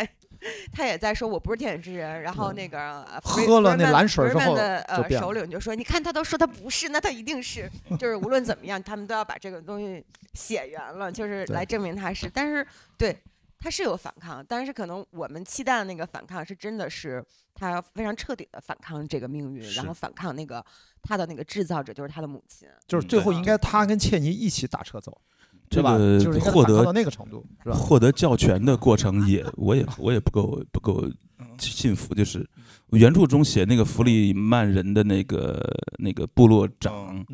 他也在说，我不是天选之人。然后那个喝了那蓝水之后，呃，首领就说：“你看，他都说他不是，那他一定是，就是无论怎么样，他们都要把这个东西写圆了，就是来证明他是。但是，对，他是有反抗，但是可能我们期待的那个反抗是真的是他非常彻底的反抗这个命运，然后反抗那个他的那个制造者，就是他的母亲。就是最后应该他跟切尼一起打车走。”这个获得那个程度是吧？获得教权的过程也，我也我也不够不够信服。就是原著中写那个弗里曼人的那个那个部落长，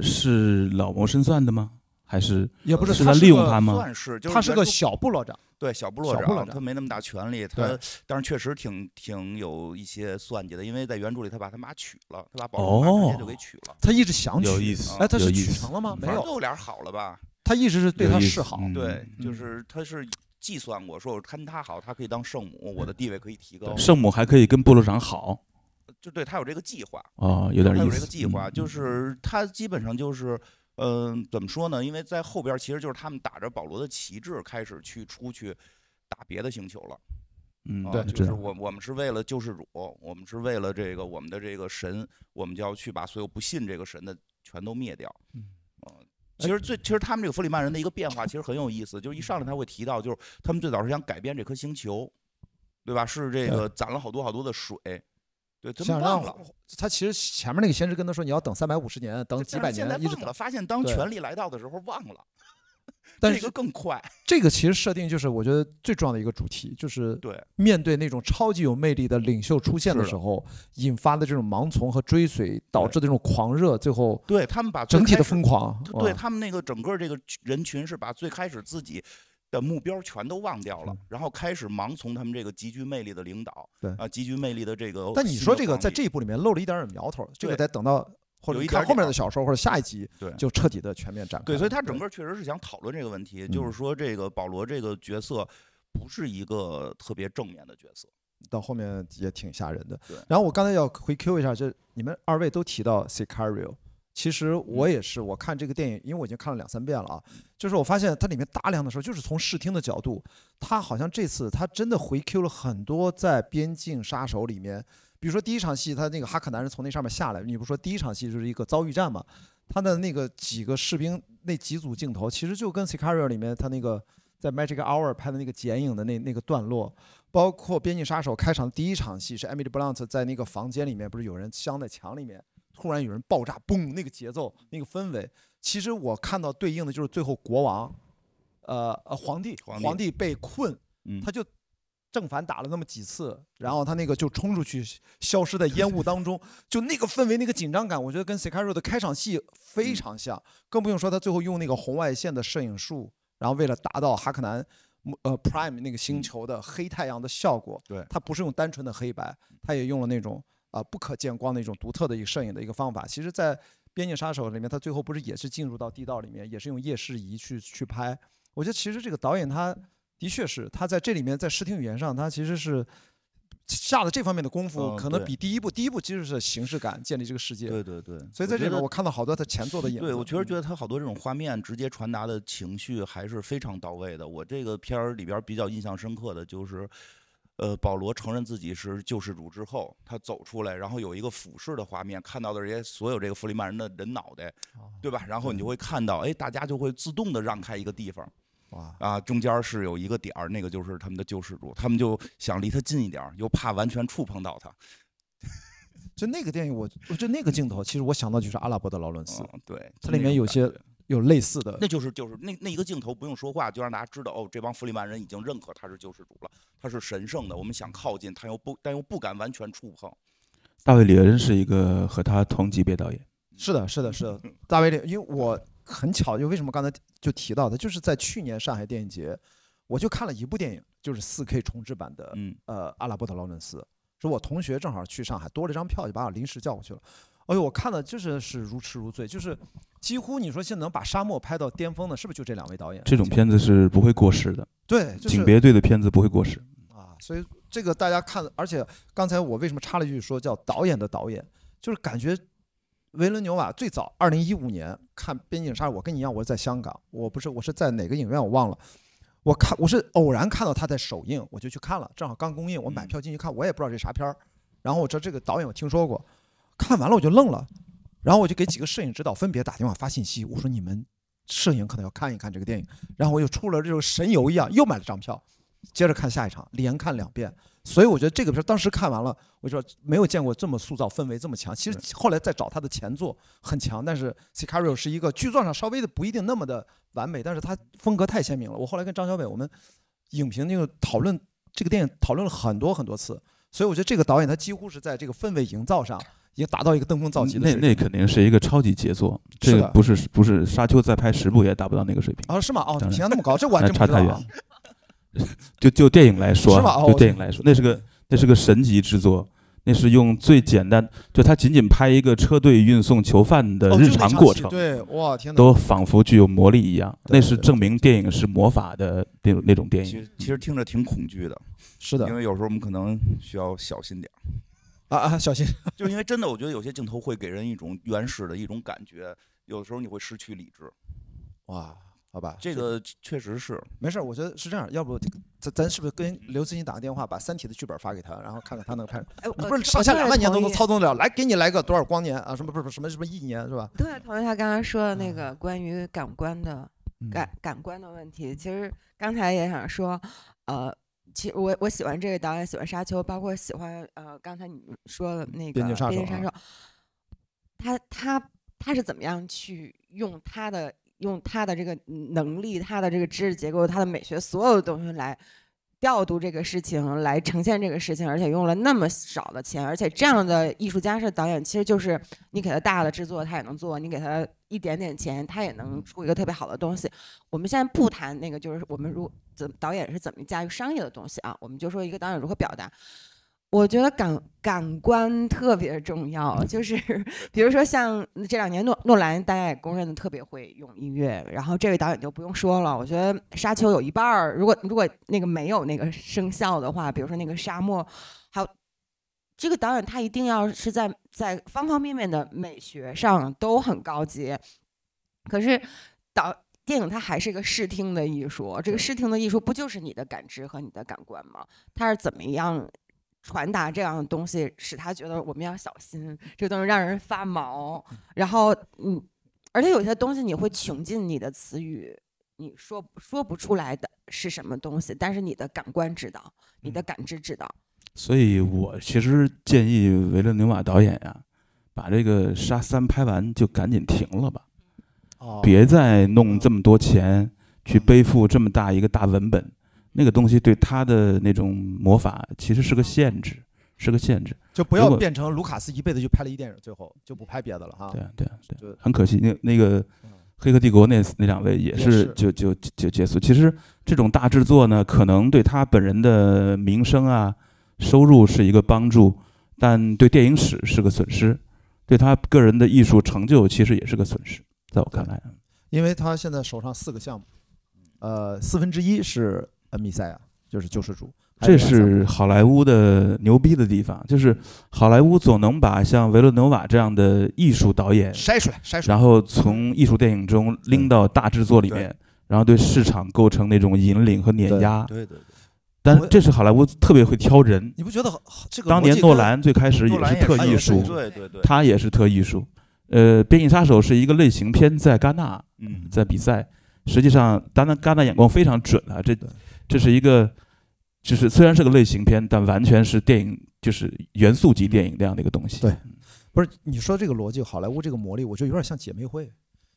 是老谋深算的吗？还是也不是他利用他吗？算是，他是个小部落长，对小部落长，他没那么大权力，他但是确实挺挺有一些算计的。因为在原著里，他把他妈娶了，他把宝拉直接就给娶了，他一直想娶，有意思，哎，他是娶成了吗？没有，后俩好了吧？他一直是对他示好，对，就是他是计算过，说我看他好，他可以当圣母，我的地位可以提高。圣母还可以跟部落长好，就对他有这个计划啊，有点意思。有这个计划，就是他基本上就是，嗯，怎么说呢？因为在后边，其实就是他们打着保罗的旗帜开始去出去打别的星球了。嗯，对，就是我我们是为了救世主，我们是为了这个我们的这个神，我们就要去把所有不信这个神的全都灭掉。其实最，其实他们这个弗里曼人的一个变化，其实很有意思。就是一上来他会提到，就是他们最早是想改变这颗星球，对吧？是这个攒了好多好多的水，对，们忘了。他其实前面那个先知跟他说，你要等三百五十年，等几百年，现在忘了。发现当权力来到的时候，忘了。但这个更快，这个其实设定就是我觉得最重要的一个主题，就是对面对那种超级有魅力的领袖出现的时候引发的这种盲从和追随导致的这种狂热，最后对他们把整体的疯狂，对他们那个整个这个人群是把最开始自己的目标全都忘掉了，然后开始盲从他们这个极具魅力的领导，对啊，极具魅力的这个。但你说这个在这一步里面露了一点点苗头，这个得等到。或者看后面的小说或者下一集，对，就彻底的全面展开。对，所以他整个确实是想讨论这个问题，就是说这个保罗这个角色不是一个特别正面的角色，到后面也挺吓人的。对。然后我刚才要回 Q 一下，就是你们二位都提到《s c a r i o 其实我也是，我看这个电影，因为我已经看了两三遍了啊，就是我发现它里面大量的时候就是从视听的角度，他好像这次他真的回 Q 了很多在《边境杀手》里面。比如说第一场戏，他那个哈克男人从那上面下来，你不说第一场戏就是一个遭遇战嘛？他的那个几个士兵那几组镜头，其实就跟《s i c a r o 里面他那个在《Magic Hour》拍的那个剪影的那那个段落，包括《边境杀手》开场第一场戏是 Emil Blunt 在那个房间里面，不是有人镶在墙里面，突然有人爆炸，嘣，那个节奏、那个氛围，其实我看到对应的就是最后国王，呃，皇帝，皇帝被困，他就。正反打了那么几次，然后他那个就冲出去，消失在烟雾当中。就那个氛围，那个紧张感，我觉得跟《Sicario》的开场戏非常像。更不用说他最后用那个红外线的摄影术，然后为了达到哈克南，呃，Prime 那个星球的黑太阳的效果。对，他不是用单纯的黑白，他也用了那种啊不可见光的一种独特的一个摄影的一个方法。其实，在《边境杀手》里面，他最后不是也是进入到地道里面，也是用夜视仪去去拍。我觉得其实这个导演他。的确是他在这里面在视听语言上，他其实是下了这方面的功夫，可能比第一部第一部其实是形式感建立这个世界。对对对，所以在这个我看到好多他前作的影对我确实觉得他好多这种画面直接传达的情绪还是非常到位的。我这个片儿里边比较印象深刻的，就是呃保罗承认自己是救世主之后，他走出来，然后有一个俯视的画面，看到的这些所有这个弗里曼人的人脑袋，对吧？然后你就会看到，哎，大家就会自动的让开一个地方。哇啊！中间是有一个点儿，那个就是他们的救世主，他们就想离他近一点，又怕完全触碰到他。就那个电影，我就那个镜头，其实我想到就是《阿拉伯的劳伦斯》。对，它里面有些有类似的。那就是就是那那一个镜头，不用说话，就让大家知道，哦，这帮弗里曼人已经认可他是救世主了，他是神圣的，我们想靠近，他又不但又不敢完全触碰。大卫·李恩是一个和他同级别导演。是的，是的，是的，大卫·李，因为我。很巧，就为什么刚才就提到的，就是在去年上海电影节，我就看了一部电影，就是四 k 重制版的，嗯，呃，《阿拉伯的劳伦斯》。说我同学正好去上海，多了一张票，就把我临时叫过去了。哎呦，我看的就是是如痴如醉，就是几乎你说现在能把沙漠拍到巅峰的，是不是就这两位导演？这种片子是不会过时的，对，景别队的片子不会过时啊。所以这个大家看，而且刚才我为什么插了一句说叫导演的导演，就是感觉。维伦纽瓦最早二零一五年看《边境杀》，我跟你一样，我在香港，我不是，我是在哪个影院我忘了。我看我是偶然看到他在首映，我就去看了，正好刚公映，我买票进去看，我也不知道这啥片儿。然后我知道这个导演我听说过，看完了我就愣了，然后我就给几个摄影指导分别打电话发信息，我说你们摄影可能要看一看这个电影。然后我又出了这种神游一样，又买了张票，接着看下一场，连看两遍。所以我觉得这个片儿当时看完了，我就说没有见过这么塑造氛围这么强。其实后来再找他的前作很强，但是 Sicario 是一个剧作上稍微的不一定那么的完美，但是他风格太鲜明了。我后来跟张小北我们影评那个讨论这个电影，讨论了很多很多次。所以我觉得这个导演他几乎是在这个氛围营造上已经达到一个登峰造极的那那肯定是一个超级杰作，这个不是不是沙丘再拍十部也达不到那个水平啊？是吗？哦，评价那么高，这我还真不知道。就就电影来说，就电影来说，那是个那是个神级制作，那是用最简单，就他仅仅拍一个车队运送囚犯的日常过程，对哇，天都仿佛具有魔力一样，那是证明电影是魔法的那那种电影。其实听着挺恐惧的，是的，因为有时候我们可能需要小心点儿啊啊，小心，就因为真的，我觉得有些镜头会给人一种原始的一种感觉，有的时候你会失去理智，哇。好吧，这个确实是没事儿。我觉得是这样，要不咱咱是不是跟刘慈欣打个电话，把《三体》的剧本发给他，然后看看他能拍。哎，不是，上下两万年都能操纵得了。来，给你来个多少光年啊？什么不是什么什么一年是吧？对，同意他刚刚说的那个关于感官的感感官的问题，其实刚才也想说，呃，其实我我喜欢这个导演，喜欢沙丘，包括喜欢呃刚才你说的那个《边境杀手》，他他他是怎么样去用他的。用他的这个能力，他的这个知识结构，他的美学，所有的东西来调度这个事情，来呈现这个事情，而且用了那么少的钱，而且这样的艺术家是导演，其实就是你给他大的制作他也能做，你给他一点点钱他也能出一个特别好的东西。我们现在不谈那个，就是我们如怎导演是怎么驾驭商业的东西啊？我们就说一个导演如何表达。我觉得感感官特别重要，就是比如说像这两年诺诺兰，大家也公认的特别会用音乐。然后这位导演就不用说了，我觉得《沙丘》有一半儿，如果如果那个没有那个声效的话，比如说那个沙漠，还有这个导演他一定要是在在方方面面的美学上都很高级。可是导电影它还是一个视听的艺术，这个视听的艺术不就是你的感知和你的感官吗？它是怎么样？传达这样的东西，使他觉得我们要小心，这个东西让人发毛。然后，嗯，而且有些东西你会穷尽你的词语，你说说不出来的是什么东西，但是你的感官知道，你的感知知道。所以我其实建议维勒纽瓦导演呀，把这个《杀三》拍完就赶紧停了吧，哦，别再弄这么多钱去背负这么大一个大文本。那个东西对他的那种魔法其实是个限制，是个限制。就不要变成卢卡斯一辈子就拍了一电影，最后就不拍别的了哈。对对对，很可惜那那个，《黑客帝国》那那两位也是就就就结束。其实这种大制作呢，可能对他本人的名声啊、收入是一个帮助，但对电影史是个损失，对他个人的艺术成就其实也是个损失。在我看来，因为他现在手上四个项目，呃，四分之一是。米塞亚就是救世主，这是好莱坞的牛逼的地方，就是好莱坞总能把像维伦纽瓦这样的艺术导演筛出来，筛出来，然后从艺术电影中拎到大制作里面，然后对市场构成那种引领和碾压。对对对，但这是好莱坞特别会挑人。你不觉得这个？当年诺兰最开始也是特艺术，对对对，他也是特艺术。呃，《边境杀手》是一个类型片，在戛纳嗯，在比赛，实际上当然戛纳眼光非常准啊，这。这是一个，就是虽然是个类型片，但完全是电影，就是元素级电影那样的一个东西。对，不是你说这个逻辑，好莱坞这个魔力，我觉得有点像姐妹会。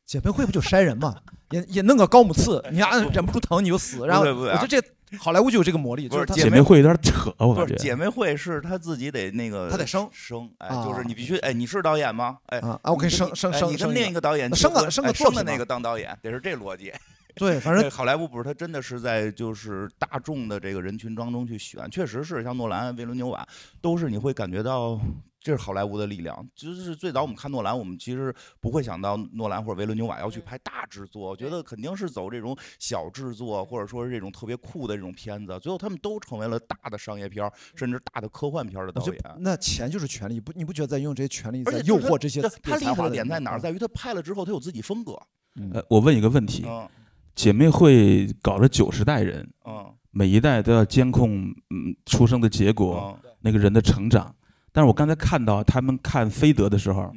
姐妹会不就筛人嘛，也也弄个高姆刺，你啊忍不住疼你就死。然后我觉得这好莱坞就有这个魔力。就是姐妹会有点扯，我觉是姐妹会是他自己得那个，他得生生，哎，就是你必须哎，你是导演吗？哎啊，我给你生生生，你跟另一个导演生个生个生的那个当导演，得是这逻辑。对，反正好莱坞不是他真的是在就是大众的这个人群当中去选，确实是像诺兰、维伦纽瓦，都是你会感觉到这是好莱坞的力量。就是最早我们看诺兰，我们其实不会想到诺兰或者维伦纽瓦要去拍大制作，我觉得肯定是走这种小制作或者说是这种特别酷的这种片子。最后他们都成为了大的商业片甚至大的科幻片的导演。那钱就是权力，不你不觉得在用这些权力在诱惑这些他才华的点在哪儿？在于他拍了之后，他有自己风格。呃，我问一个问题。姐妹会搞了九十代人，每一代都要监控，嗯，出生的结果，那个人的成长。但是我刚才看到他们看菲德的时候，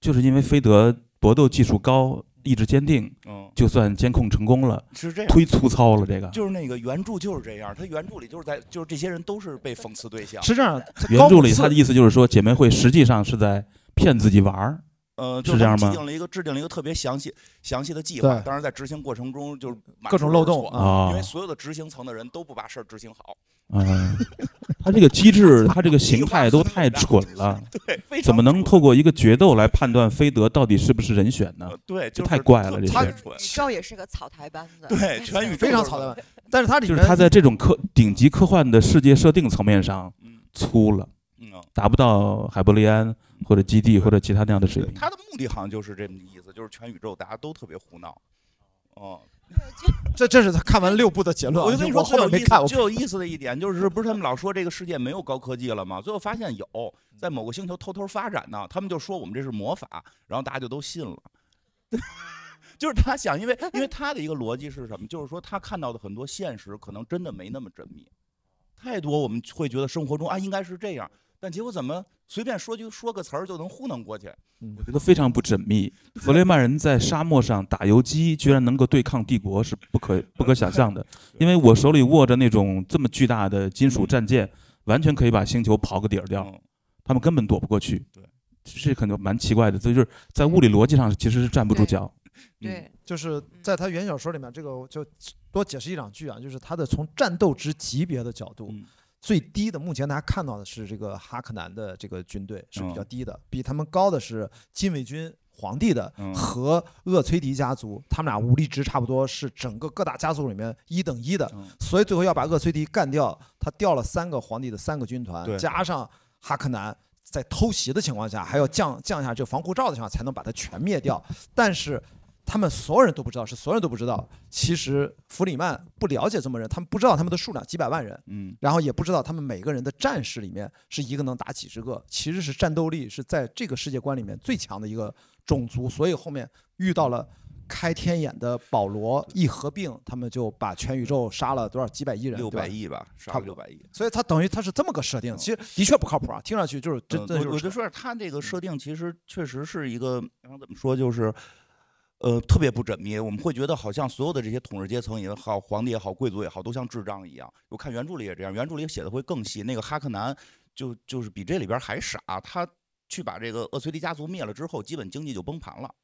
就是因为菲德搏斗技术高，意志坚定，就算监控成功了，是这样，忒粗糙了这个。就是那个原著就是这样，他原著里就是在，就是这些人都是被讽刺对象。是这样，原著里他的意思就是说，姐妹会实际上是在骗自己玩儿。呃，是这样吗？制定了一个制定了一个特别详细详细的计划，当然在执行过程中就各种漏洞啊，因为所有的执行层的人都不把事儿执行好。啊，他这个机制，他这个形态都太 蠢了。对，怎么能透过一个决斗来判断菲德到底是不是人选呢？对，就太怪了，这些宇宙也是个草台班子。对，全宇宙非常草台班子。但是，他就是他在这种科顶级科幻的世界设定层面上，粗了，达不到海伯利安。或者基地或者其他那样的事情，他的目的好像就是这个意思，就是全宇宙大家都特别胡闹。哦，这这是他看完六部的结论。我就跟你说，后面没看。最有意思的一点就是，不是他们老说这个世界没有高科技了吗？最后发现有，在某个星球偷偷发展呢。他们就说我们这是魔法，然后大家就都信了。就是他想，因为因为他的一个逻辑是什么？就是说他看到的很多现实可能真的没那么缜密，太多我们会觉得生活中啊应该是这样。但结我怎么随便说句说个词儿就能糊弄过去？我觉得非常不缜密。弗雷曼人在沙漠上打游击，居然能够对抗帝国是不可不可想象的。因为我手里握着那种这么巨大的金属战舰，完全可以把星球刨个底儿掉，他们根本躲不过去。对，这可能蛮奇怪的，这就是在物理逻辑上其实是站不住脚。对，就是在他原小说里面，这个就多解释一两句啊，就是他的从战斗值级别的角度。最低的，目前大家看到的是这个哈克南的这个军队是比较低的，比他们高的是禁卫军皇帝的和厄崔迪家族，他们俩武力值差不多是整个各大家族里面一等一的，所以最后要把厄崔迪干掉，他调了三个皇帝的三个军团，加上哈克南在偷袭的情况下，还要降降下这防护罩的情况下，才能把他全灭掉，但是。他们所有人都不知道，是所有人都不知道。其实弗里曼不了解这么人，他们不知道他们的数量几百万人，嗯，然后也不知道他们每个人的战士里面是一个能打几十个。其实是战斗力是在这个世界观里面最强的一个种族，所以后面遇到了开天眼的保罗一合并，他们就把全宇宙杀了多少几百亿人，六百亿吧，差不多六百亿。所以他等于他是这么个设定，其实的确不靠谱啊。听上去就是真的我就说他这个设定，其实确实是一个，怎么说就是。呃，特别不缜密，我们会觉得好像所有的这些统治阶层也好，皇帝也好，贵族也好，都像智障一样。我看原著里也这样，原著里写的会更细。那个哈克南，就就是比这里边还傻。他去把这个厄崔迪家族灭了之后，基本经济就崩盘了。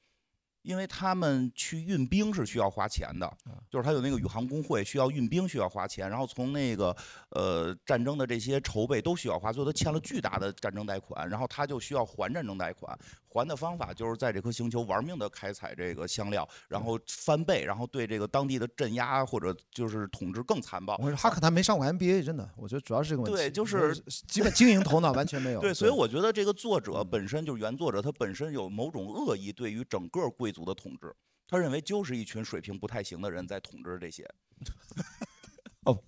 因为他们去运兵是需要花钱的，就是他有那个宇航工会需要运兵需要花钱，然后从那个呃战争的这些筹备都需要花，所以他欠了巨大的战争贷款，然后他就需要还战争贷款，还的方法就是在这颗星球玩命的开采这个香料，然后翻倍，然后对这个当地的镇压或者就是统治更残暴。我说哈克他没上过 MBA，真的，我觉得主要是这个问题，对，就是基本经营头脑完全没有。对，所以我觉得这个作者本身就是原作者，他本身有某种恶意对于整个贵。族的统治，他认为就是一群水平不太行的人在统治这些。哦，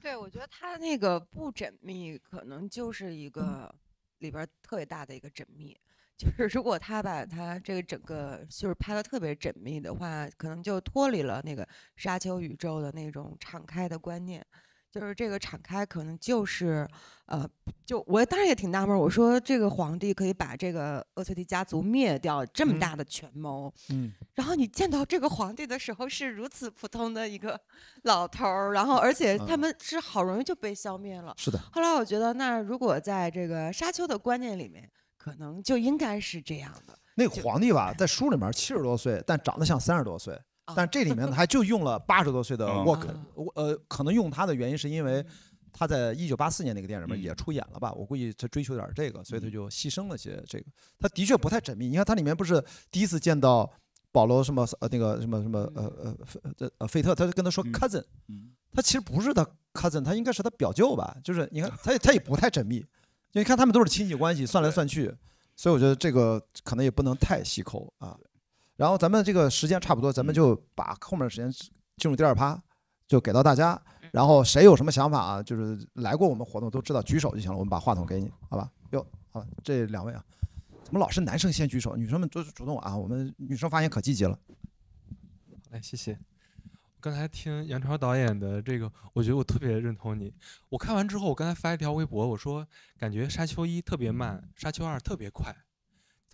对，我觉得他那个不缜密，可能就是一个里边特别大的一个缜密，就是如果他把他这个整个就是拍的特别缜密的话，可能就脱离了那个沙丘宇宙的那种敞开的观念。就是这个敞开，可能就是，呃，就我当时也挺纳闷，我说这个皇帝可以把这个厄崔迪家族灭掉这么大的权谋，嗯，然后你见到这个皇帝的时候是如此普通的一个老头儿，然后而且他们是好容易就被消灭了，是的。后来我觉得，那如果在这个沙丘的观念里面，可能就应该是这样的。那个皇帝吧，在书里面七十多岁，但长得像三十多岁。但这里面他就用了八十多岁的沃克，我呃，可能用他的原因是因为他在一九八四年那个电影里面也出演了吧？我估计他追求点这个，所以他就牺牲了些这个。他的确不太缜密，你看他里面不是第一次见到保罗什么呃那个什么什么呃呃费呃费特，他就跟他说 cousin，他其实不是他 cousin，他应该是他表舅吧？就是你看他也他也不太缜密，因为看他们都是亲戚关系，算来算去，所以我觉得这个可能也不能太细抠啊。然后咱们这个时间差不多，咱们就把后面的时间进入第二趴，就给到大家。然后谁有什么想法啊？就是来过我们活动都知道，举手就行了。我们把话筒给你，好吧？哟，好，这两位啊，怎么老是男生先举手？女生们主主动啊，我们女生发言可积极了。来，谢谢。刚才听杨超导演的这个，我觉得我特别认同你。我看完之后，我刚才发一条微博，我说感觉《沙丘一》特别慢，《沙丘二》特别快。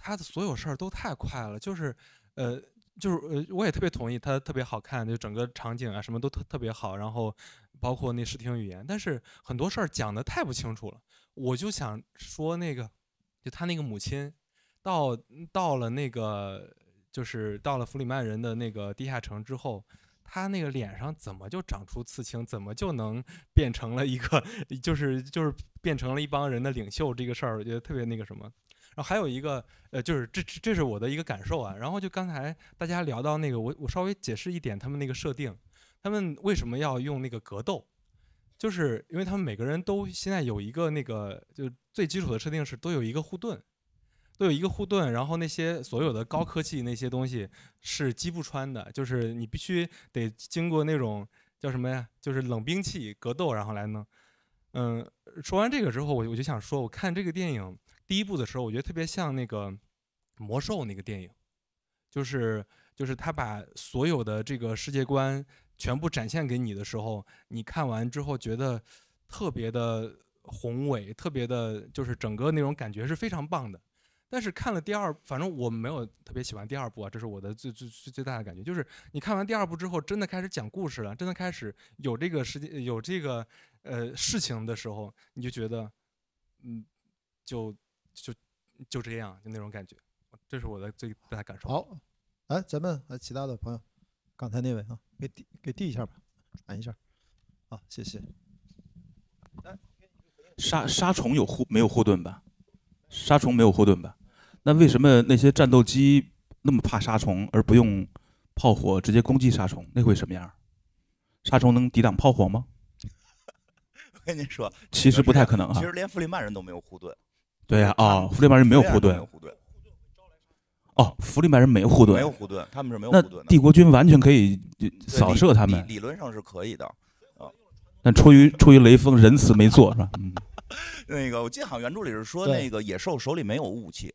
他的所有事儿都太快了，就是。呃，就是呃，我也特别同意，它特别好看，就整个场景啊，什么都特特别好，然后包括那视听语言，但是很多事儿讲的太不清楚了。我就想说那个，就他那个母亲，到到了那个，就是到了弗里曼人的那个地下城之后，他那个脸上怎么就长出刺青，怎么就能变成了一个，就是就是变成了一帮人的领袖，这个事儿我觉得特别那个什么。然后还有一个，呃，就是这这是我的一个感受啊。然后就刚才大家聊到那个，我我稍微解释一点他们那个设定，他们为什么要用那个格斗，就是因为他们每个人都现在有一个那个，就最基础的设定是都有一个护盾，都有一个护盾。然后那些所有的高科技那些东西是击不穿的，就是你必须得经过那种叫什么呀，就是冷兵器格斗然后来弄。嗯，说完这个之后，我我就想说，我看这个电影。第一部的时候，我觉得特别像那个魔兽那个电影，就是就是他把所有的这个世界观全部展现给你的时候，你看完之后觉得特别的宏伟，特别的，就是整个那种感觉是非常棒的。但是看了第二，反正我没有特别喜欢第二部啊，这是我的最最最最大的感觉，就是你看完第二部之后，真的开始讲故事了，真的开始有这个世界有这个呃事情的时候，你就觉得嗯就。就就这样，就那种感觉，这是我的最大感受。好，哎，咱们呃，其他的朋友，刚才那位啊，给递给递一下吧，喊一下。好，谢谢。哎，杀杀虫有护没有护盾吧？杀虫没有护盾吧？那为什么那些战斗机那么怕杀虫，而不用炮火直接攻击杀虫？那会什么样？杀虫能抵挡炮火吗？我跟您说，其实不太可能啊。其实连弗里曼人都没有护盾。对呀，哦，福利曼人没有护盾。哦，福利曼人没有护盾。没有护盾，他们是没有护盾。的。帝国军完全可以扫射他们。理论上是可以的，啊，但出于出于雷锋仁慈没做，是吧？嗯。那个我记得好像原著里是说那个野兽手里没有武器。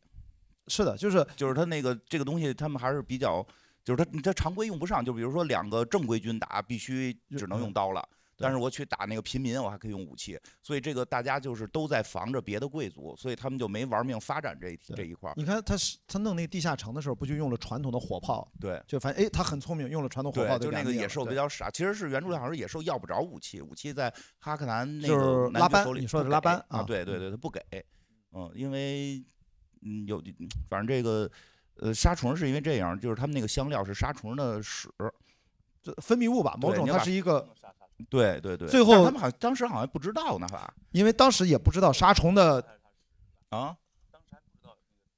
是的，就是就是他那个这个东西，他们还是比较，就是他他常规用不上。就比如说两个正规军打，必须只能用刀了。但是我去打那个平民，我还可以用武器，所以这个大家就是都在防着别的贵族，所以他们就没玩命发展这这一块。你看他他弄那地下城的时候，不就用了传统的火炮？对，就反正哎，他很聪明，用了传统火炮。就那个野兽比较傻。其实是原著里好像野兽要不着武器，武器在哈克南那个男的你说的拉班啊？对对对，他不给，嗯，因为嗯有，反正这个呃杀虫是因为这样，就是他们那个香料是杀虫的屎，就分泌物吧，某种它是一个。对对对，最后他们好像当时好像不知道呢吧？因为当时也不知道杀虫的，啊，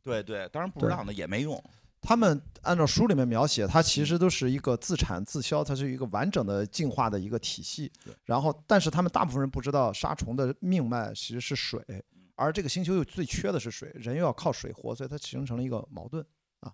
对对，当然不知道呢也没用。他们按照书里面描写，它其实都是一个自产自销，它是一个完整的进化的一个体系。然后，但是他们大部分人不知道杀虫的命脉其实是水，而这个星球又最缺的是水，人又要靠水活，所以它形成了一个矛盾啊。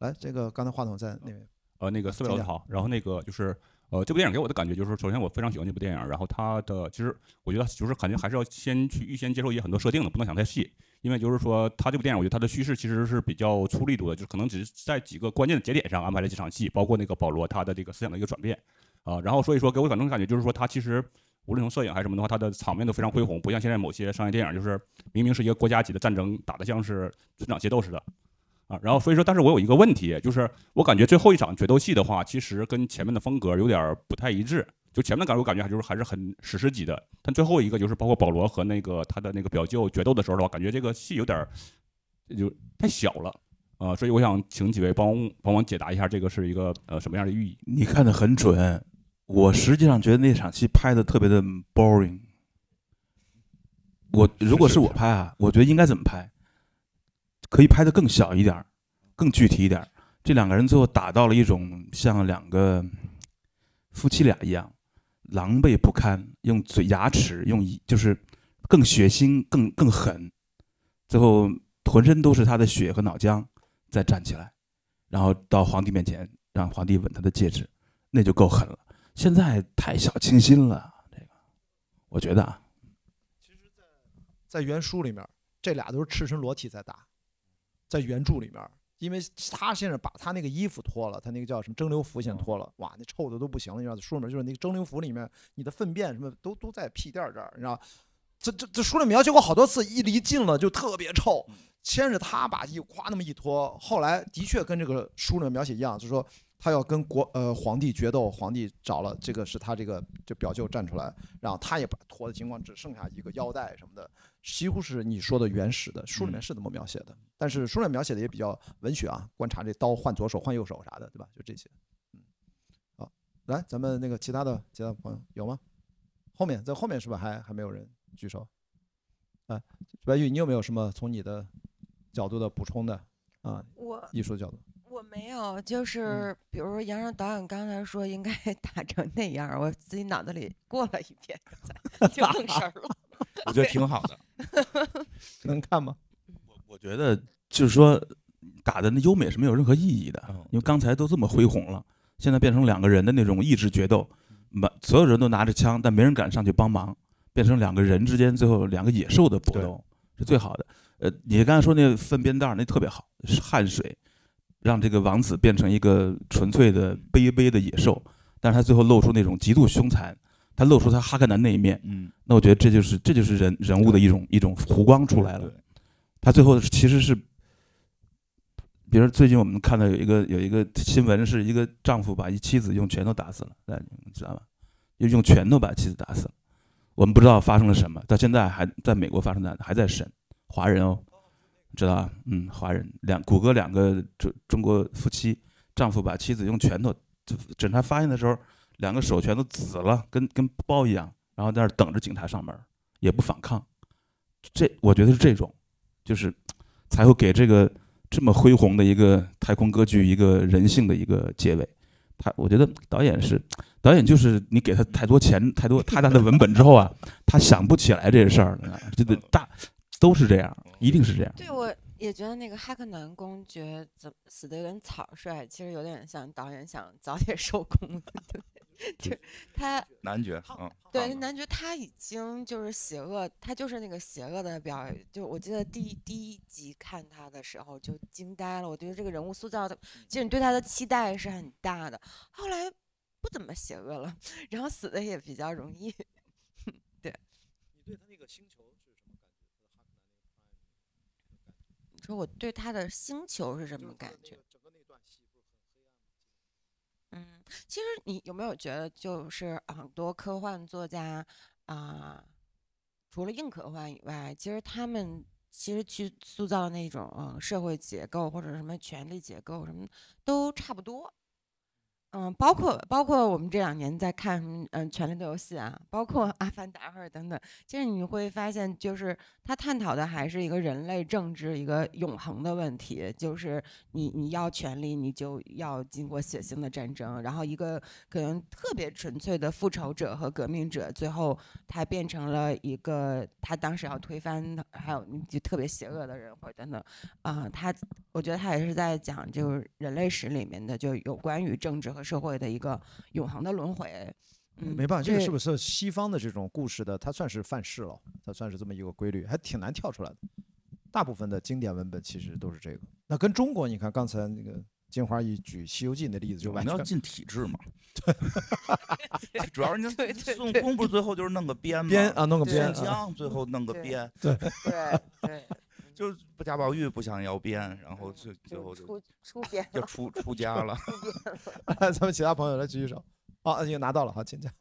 来，这个刚才话筒在那边，呃，那个四位老师好，然后那个就是。呃，这部电影给我的感觉就是，首先我非常喜欢这部电影，然后它的其实我觉得就是感觉还是要先去预先接受一些很多设定的，不能想太细，因为就是说它这部电影，我觉得它的叙事其实是比较粗力度的，就是可能只是在几个关键的节点上安排了几场戏，包括那个保罗他的这个思想的一个转变，啊，然后所以说给我感种感觉就是说它其实无论从摄影还是什么的话，它的场面都非常恢宏，不像现在某些商业电影，就是明明是一个国家级的战争，打得像是村长械斗似的。啊，然后所以说，但是我有一个问题，就是我感觉最后一场决斗戏的话，其实跟前面的风格有点不太一致。就前面感我感觉还就是还是很史诗级的，但最后一个就是包括保罗和那个他的那个表舅决斗的时候的话，感觉这个戏有点就太小了，呃，所以我想请几位帮帮我解答一下，这个是一个呃什么样的寓意？你看的很准，我实际上觉得那场戏拍的特别的 boring。我如果是我拍啊，我觉得应该怎么拍？可以拍的更小一点儿，更具体一点儿。这两个人最后打到了一种像两个夫妻俩一样，狼狈不堪，用嘴、牙齿，用就是更血腥、更更狠。最后浑身都是他的血和脑浆，再站起来，然后到皇帝面前，让皇帝吻他的戒指，那就够狠了。现在太小清新了，这个我觉得啊。其实在在原书里面，这俩都是赤身裸体在打。在原著里面，因为他先是把他那个衣服脱了，他那个叫什么蒸馏服先脱了，哇，那臭的都不行了。你知道，书里面就是那个蒸馏服里面，你的粪便什么都都在屁垫这儿，你知道。这这这书里描写过好多次，一离近了就特别臭。先是他把衣服那么一脱，后来的确跟这个书里描写一样，就是说他要跟国呃皇帝决斗，皇帝找了这个是他这个就表舅站出来，然后他也把脱的情况只剩下一个腰带什么的。几乎是你说的原始的，书里面是怎么描写的？但是书里面描写的也比较文学啊，观察这刀换左手换右手啥的，对吧？就这些。好，来，咱们那个其他的其他朋友有吗？后面在后面是不是还还没有人举手？哎，白玉，你有没有什么从你的角度的补充的啊？我艺术角度，我没有，就是比如说杨洋导演刚才说应该 打成那样，我自己脑子里过了一遍，就愣神了。我觉得挺好的。能看吗？我我觉得就是说，打的那优美是没有任何意义的，因为刚才都这么恢宏了，现在变成两个人的那种意志决斗，满所有人都拿着枪，但没人敢上去帮忙，变成两个人之间最后两个野兽的搏斗是最好的。呃，你刚才说那粪便袋那特别好，汗水让这个王子变成一个纯粹的卑微的野兽，但是他最后露出那种极度凶残。他露出他哈克南那一面，嗯，那我觉得这就是这就是人人物的一种一种弧光出来了。他最后其实是，比如最近我们看到有一个有一个新闻，是一个丈夫把一妻子用拳头打死了，你家知道吗？用用拳头把妻子打死了。我们不知道发生了什么，到现在还在美国发生的还在审，华人哦，知道啊？嗯，华人两谷歌两个中中国夫妻，丈夫把妻子用拳头，就警察发现的时候。两个手全都紫了，跟跟包一样，然后在那儿等着警察上门，也不反抗。这我觉得是这种，就是才会给这个这么恢宏的一个太空歌剧一个人性的一个结尾。他我觉得导演是导演，就是你给他太多钱、太多太大的文本之后啊，他想不起来这些事儿了。就得大都是这样，一定是这样。对，我也觉得那个哈克南公爵怎么死的有点草率，其实有点像导演想早点收工。就他男爵，嗯，对，男爵他已经就是邪恶，他就是那个邪恶的表。就我记得第一第一集看他的时候就惊呆了，我觉得这个人物塑造的，其实你对他的期待是很大的。后来不怎么邪恶了，然后死的也比较容易。对，你对他那个星球是什么感觉？你说我对他的星球是什么感觉？嗯，其实你有没有觉得，就是很多科幻作家啊，除了硬科幻以外，其实他们其实去塑造那种社会结构或者什么权力结构，什么都差不多。嗯，包括包括我们这两年在看嗯，《权力的游戏》啊，包括《阿凡达》或者等等。其实你会发现，就是他探讨的还是一个人类政治一个永恒的问题，就是你你要权力，你就要经过血腥的战争，然后一个可能特别纯粹的复仇者和革命者，最后他变成了一个他当时要推翻，还有就特别邪恶的人或等等。啊，他我觉得他也是在讲，就是人类史里面的，就有关于政治。社会的一个永恒的轮回，嗯，没办法，这个是不是西方的这种故事的，它算是范式了，它算是这么一个规律，还挺难跳出来的。大部分的经典文本其实都是这个。那跟中国，你看刚才那个金花一举《西游记》的例子，就完全要进体制嘛，对，主要是人家孙悟空不是最后就是弄个鞭吗？啊，弄个鞭，江最后弄个鞭，对，对，对。就不贾宝玉不想要编，然后就最后出出编，就出出 家了。咱们其他朋友来举举手，好，已经拿到了，好，请讲。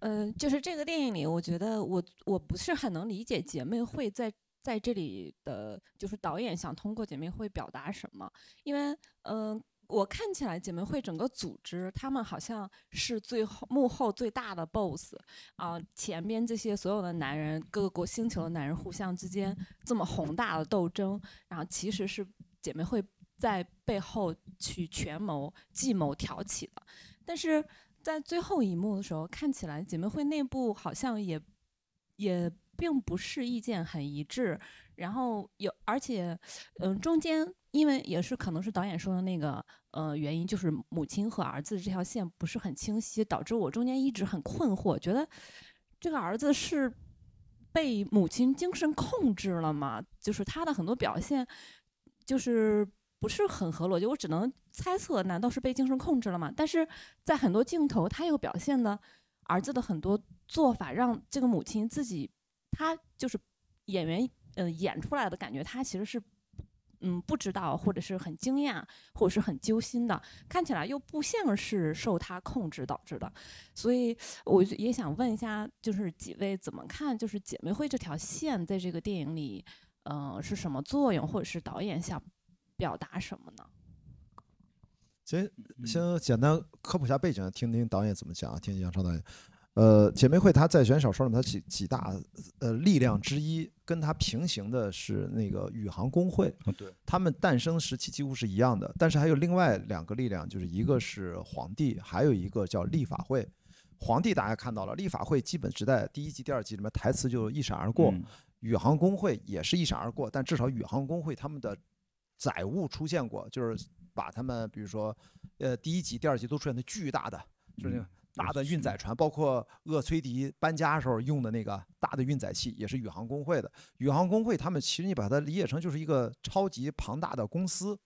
嗯，就是这个电影里，我觉得我我不是很能理解姐妹会在在这里的，就是导演想通过姐妹会表达什么，因为嗯。我看起来，姐妹会整个组织，他们好像是最后幕后最大的 boss，啊，前边这些所有的男人，各个国星球的男人，互相之间这么宏大的斗争，然后其实是姐妹会在背后去权谋计谋挑起的，但是在最后一幕的时候，看起来姐妹会内部好像也也并不是意见很一致，然后有而且，嗯，中间。因为也是可能是导演说的那个呃原因，就是母亲和儿子这条线不是很清晰，导致我中间一直很困惑，觉得这个儿子是被母亲精神控制了吗？就是他的很多表现就是不是很合逻辑，我只能猜测，难道是被精神控制了吗？但是在很多镜头，他又表现的儿子的很多做法让这个母亲自己，他就是演员，嗯，演出来的感觉，他其实是。嗯，不知道或者是很惊讶，或者是很揪心的，看起来又不像是受他控制导致的，所以我也想问一下，就是几位怎么看，就是姐妹会这条线在这个电影里，嗯，是什么作用，或者是导演想表达什么呢？先先简单科普一下背景，听听导演怎么讲，听听杨超导演。呃，姐妹会它在选小说里面几几大呃力量之一，跟它平行的是那个宇航工会，对，他们诞生时期几乎是一样的。但是还有另外两个力量，就是一个是皇帝，还有一个叫立法会。皇帝大家看到了，立法会基本时在第一集、第二集里面台词就一闪而过。宇航工会也是一闪而过，但至少宇航工会他们的载物出现过，就是把他们，比如说，呃，第一集、第二集都出现的巨大的，就是。大的运载船，包括厄崔迪搬家时候用的那个大的运载器，也是宇航工会的。宇航工会，他们其实你把它理解成就是一个超级庞大的公司。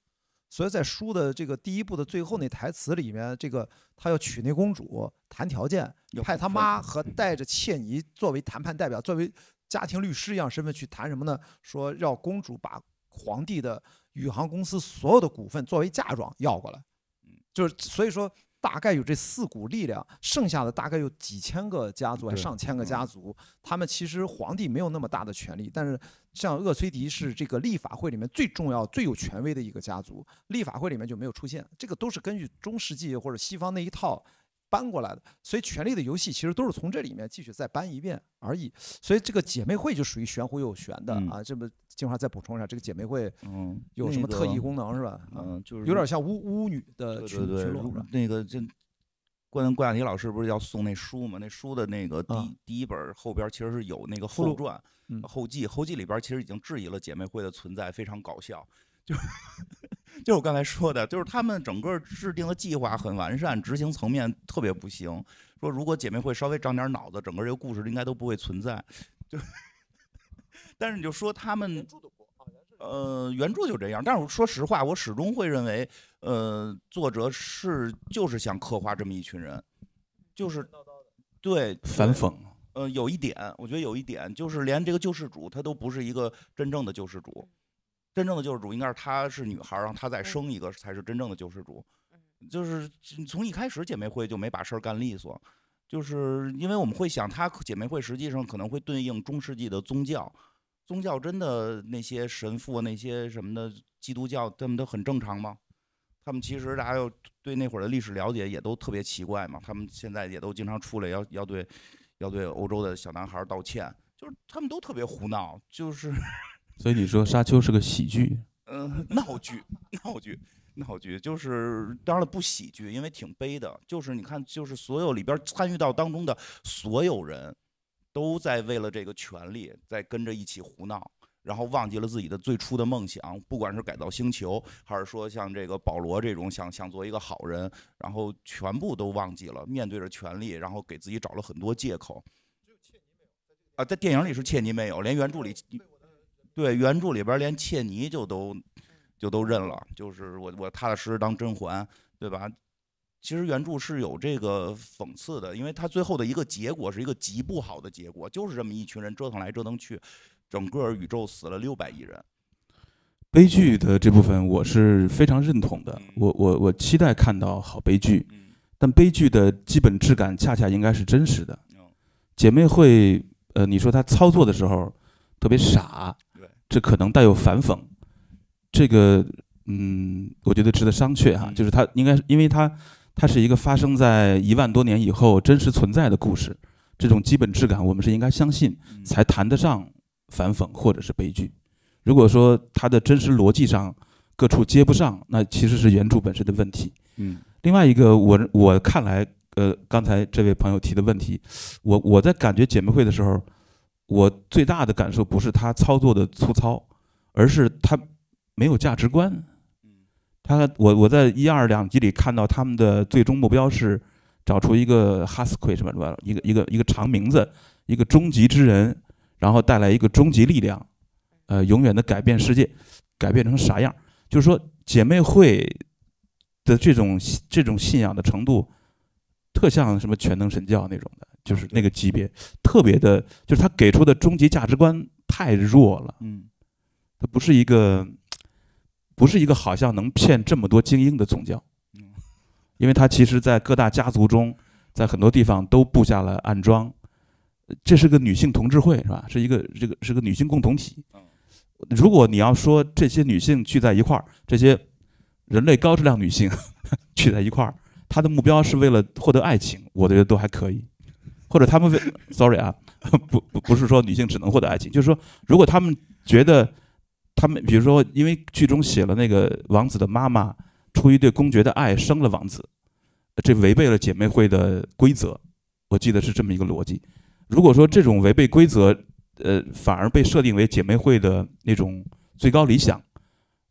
所以在书的这个第一部的最后那台词里面，这个他要娶那公主，谈条件，派他妈和带着切尼作为谈判代表，作为家庭律师一样身份去谈什么呢？说要公主把皇帝的宇航公司所有的股份作为嫁妆要过来。嗯，就是所以说。大概有这四股力量，剩下的大概有几千个家族，还上千个家族，他们其实皇帝没有那么大的权力，但是像厄崔迪是这个立法会里面最重要、最有权威的一个家族，立法会里面就没有出现，这个都是根据中世纪或者西方那一套。搬过来的，所以权力的游戏其实都是从这里面继续再搬一遍而已。所以这个姐妹会就属于玄乎又玄的啊，这不，金花再补充一下，这个姐妹会嗯有什么特异功能是吧？嗯，就是有点像巫巫女的群群落。那个这关关雅迪老师不是要送那书吗？那书的那个第第一本后边其实是有那个后传、后记，后记里边其实已经质疑了姐妹会的存在，非常搞笑，就。就是我刚才说的，就是他们整个制定的计划很完善，执行层面特别不行。说如果姐妹会稍微长点脑子，整个这个故事应该都不会存在。就，但是你就说他们，呃，原著就这样。但是说实话，我始终会认为，呃，作者是就是想刻画这么一群人，就是对反讽。呃，有一点，我觉得有一点就是连这个救世主他都不是一个真正的救世主。真正的救世主应该是她，是女孩儿，然后她再生一个才是真正的救世主。就是从一开始姐妹会就没把事儿干利索，就是因为我们会想，她姐妹会实际上可能会对应中世纪的宗教，宗教真的那些神父那些什么的，基督教他们都很正常吗？他们其实大家又对那会儿的历史了解也都特别奇怪嘛，他们现在也都经常出来要要对要对欧洲的小男孩道歉，就是他们都特别胡闹，就是。所以你说《沙丘》是个喜剧？嗯，闹剧，闹剧，闹剧，就是当然了，不喜剧，因为挺悲的。就是你看，就是所有里边参与到当中的所有人，都在为了这个权利在跟着一起胡闹，然后忘记了自己的最初的梦想，不管是改造星球，还是说像这个保罗这种想想做一个好人，然后全部都忘记了，面对着权利，然后给自己找了很多借口。啊，在电影里是切尼没有，连原著里。对原著里边连切尼就都，就都认了，就是我我踏踏实实当甄嬛，对吧？其实原著是有这个讽刺的，因为他最后的一个结果是一个极不好的结果，就是这么一群人折腾来折腾去，整个宇宙死了六百亿人。悲剧的这部分我是非常认同的，我我我期待看到好悲剧，但悲剧的基本质感恰恰应该是真实的。姐妹会呃，你说他操作的时候特别傻。这可能带有反讽，这个，嗯，我觉得值得商榷哈。就是它应该，因为它，它是一个发生在一万多年以后真实存在的故事，这种基本质感我们是应该相信，才谈得上反讽或者是悲剧。如果说它的真实逻辑上各处接不上，那其实是原著本身的问题。嗯，另外一个，我我看来，呃，刚才这位朋友提的问题，我我在感觉姐妹会的时候。我最大的感受不是他操作的粗糙，而是他没有价值观。他我我在一二两集里看到他们的最终目标是找出一个哈斯奎什么什么一个一个一个长名字，一个终极之人，然后带来一个终极力量，呃，永远的改变世界，改变成啥样？就是说姐妹会的这种这种信仰的程度，特像什么全能神教那种的。就是那个级别，特别的，就是他给出的终极价值观太弱了。嗯，他不是一个，不是一个好像能骗这么多精英的宗教。嗯，因为他其实，在各大家族中，在很多地方都布下了暗桩。这是个女性同志会，是吧？是一个这个是个女性共同体。如果你要说这些女性聚在一块儿，这些人类高质量女性 聚在一块儿，她的目标是为了获得爱情，我觉得都还可以。或者他们，sorry 啊，不不不是说女性只能获得爱情，就是说，如果他们觉得他们，比如说，因为剧中写了那个王子的妈妈出于对公爵的爱生了王子，这违背了姐妹会的规则，我记得是这么一个逻辑。如果说这种违背规则，呃，反而被设定为姐妹会的那种最高理想，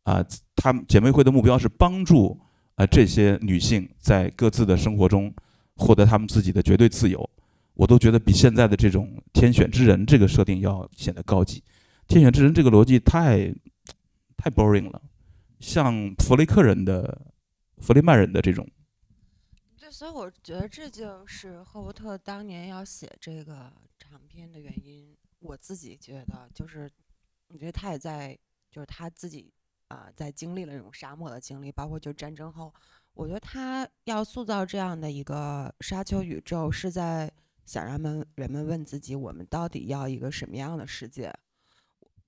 啊，他们姐妹会的目标是帮助啊这些女性在各自的生活中获得她们自己的绝对自由。我都觉得比现在的这种“天选之人”这个设定要显得高级，“天选之人”这个逻辑太太 boring 了，像弗雷克人的、弗雷曼人的这种。对，所以我觉得这就是赫伯特当年要写这个长篇的原因。我自己觉得，就是我觉得他也在，就是他自己啊，在经历了这种沙漠的经历，包括就战争后，我觉得他要塑造这样的一个沙丘宇宙，是在。想让们人们问自己，我们到底要一个什么样的世界？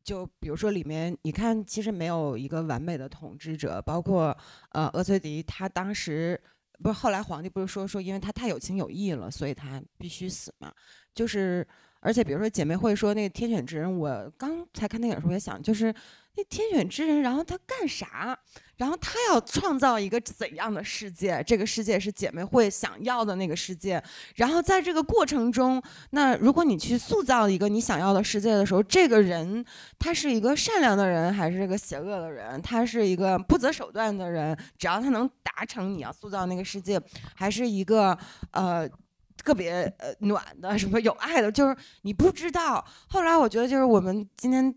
就比如说里面，你看，其实没有一个完美的统治者，包括呃，厄崔迪他当时不是后来皇帝不是说说因为他太有情有义了，所以他必须死嘛。就是而且比如说姐妹会说那个天选之人，我刚才看电影时候也想，就是。那天选之人，然后他干啥？然后他要创造一个怎样的世界？这个世界是姐妹会想要的那个世界。然后在这个过程中，那如果你去塑造一个你想要的世界的时候，这个人他是一个善良的人还是一个邪恶的人？他是一个不择手段的人，只要他能达成你要塑造那个世界，还是一个呃特别呃暖的什么有爱的，就是你不知道。后来我觉得就是我们今天。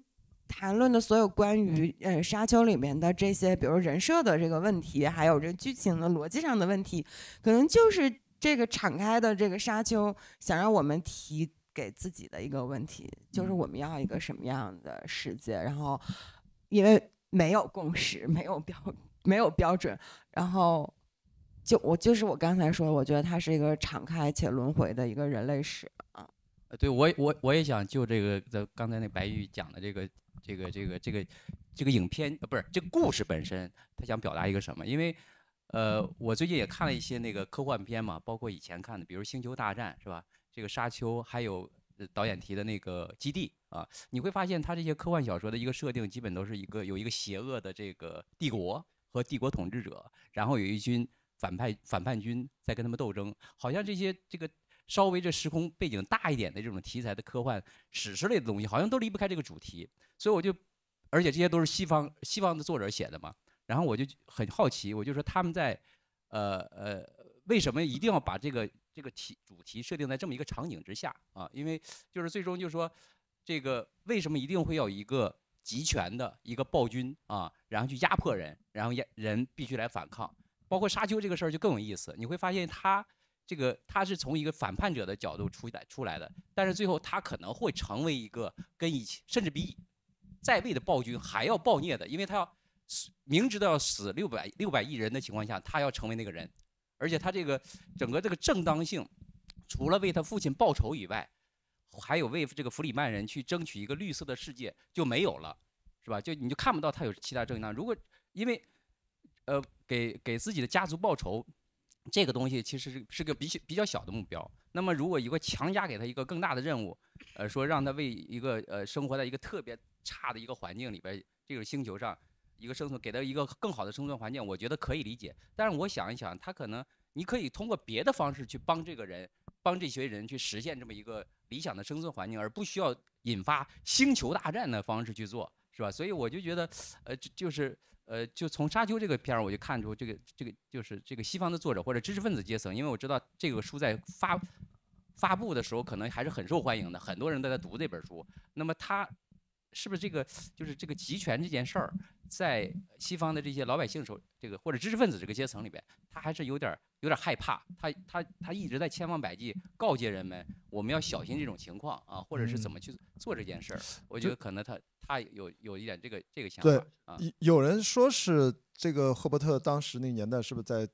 谈论的所有关于呃沙丘里面的这些，比如人设的这个问题，还有这剧情的逻辑上的问题，可能就是这个敞开的这个沙丘想让我们提给自己的一个问题，就是我们要一个什么样的世界？然后，因为没有共识，没有标，没有标准，然后就我就是我刚才说，我觉得它是一个敞开且轮回的一个人类史啊。对我我我也想就这个的刚才那白玉讲的这个。这个这个这个这个影片呃不是这个故事本身，他想表达一个什么？因为，呃，我最近也看了一些那个科幻片嘛，包括以前看的，比如《星球大战》是吧？这个《沙丘》，还有导演提的那个《基地》啊，你会发现他这些科幻小说的一个设定，基本都是一个有一个邪恶的这个帝国和帝国统治者，然后有一军反派反叛军在跟他们斗争，好像这些这个。稍微这时空背景大一点的这种题材的科幻史诗类的东西，好像都离不开这个主题。所以我就，而且这些都是西方西方的作者写的嘛。然后我就很好奇，我就说他们在，呃呃，为什么一定要把这个这个题主题设定在这么一个场景之下啊？因为就是最终就说，这个为什么一定会有一个集权的一个暴君啊，然后去压迫人，然后压人必须来反抗。包括沙丘这个事儿就更有意思，你会发现他。这个他是从一个反叛者的角度出来出来的，但是最后他可能会成为一个跟以前甚至比在位的暴君还要暴虐的，因为他要明知道要死六百六百亿人的情况下，他要成为那个人，而且他这个整个这个正当性，除了为他父亲报仇以外，还有为这个弗里曼人去争取一个绿色的世界就没有了，是吧？就你就看不到他有其他正当。如果因为呃给给自己的家族报仇。这个东西其实是是个比较比较小的目标。那么，如果一个强加给他一个更大的任务，呃，说让他为一个呃生活在一个特别差的一个环境里边，这个星球上一个生存，给他一个更好的生存环境，我觉得可以理解。但是我想一想，他可能，你可以通过别的方式去帮这个人，帮这些人去实现这么一个理想的生存环境，而不需要引发星球大战的方式去做，是吧？所以我就觉得，呃，就就是。呃，就从《沙丘》这个片儿，我就看出这个这个就是这个西方的作者或者知识分子阶层，因为我知道这个书在发发布的时候，可能还是很受欢迎的，很多人都在读这本书。那么他是不是这个就是这个集权这件事儿，在西方的这些老百姓手这个或者知识分子这个阶层里边，他还是有点有点害怕，他他他一直在千方百计告诫人们，我们要小心这种情况啊，或者是怎么去做这件事儿？我觉得可能他。他有有一点这个这个想法，对，有人说是这个赫伯特当时那个年代是不是在，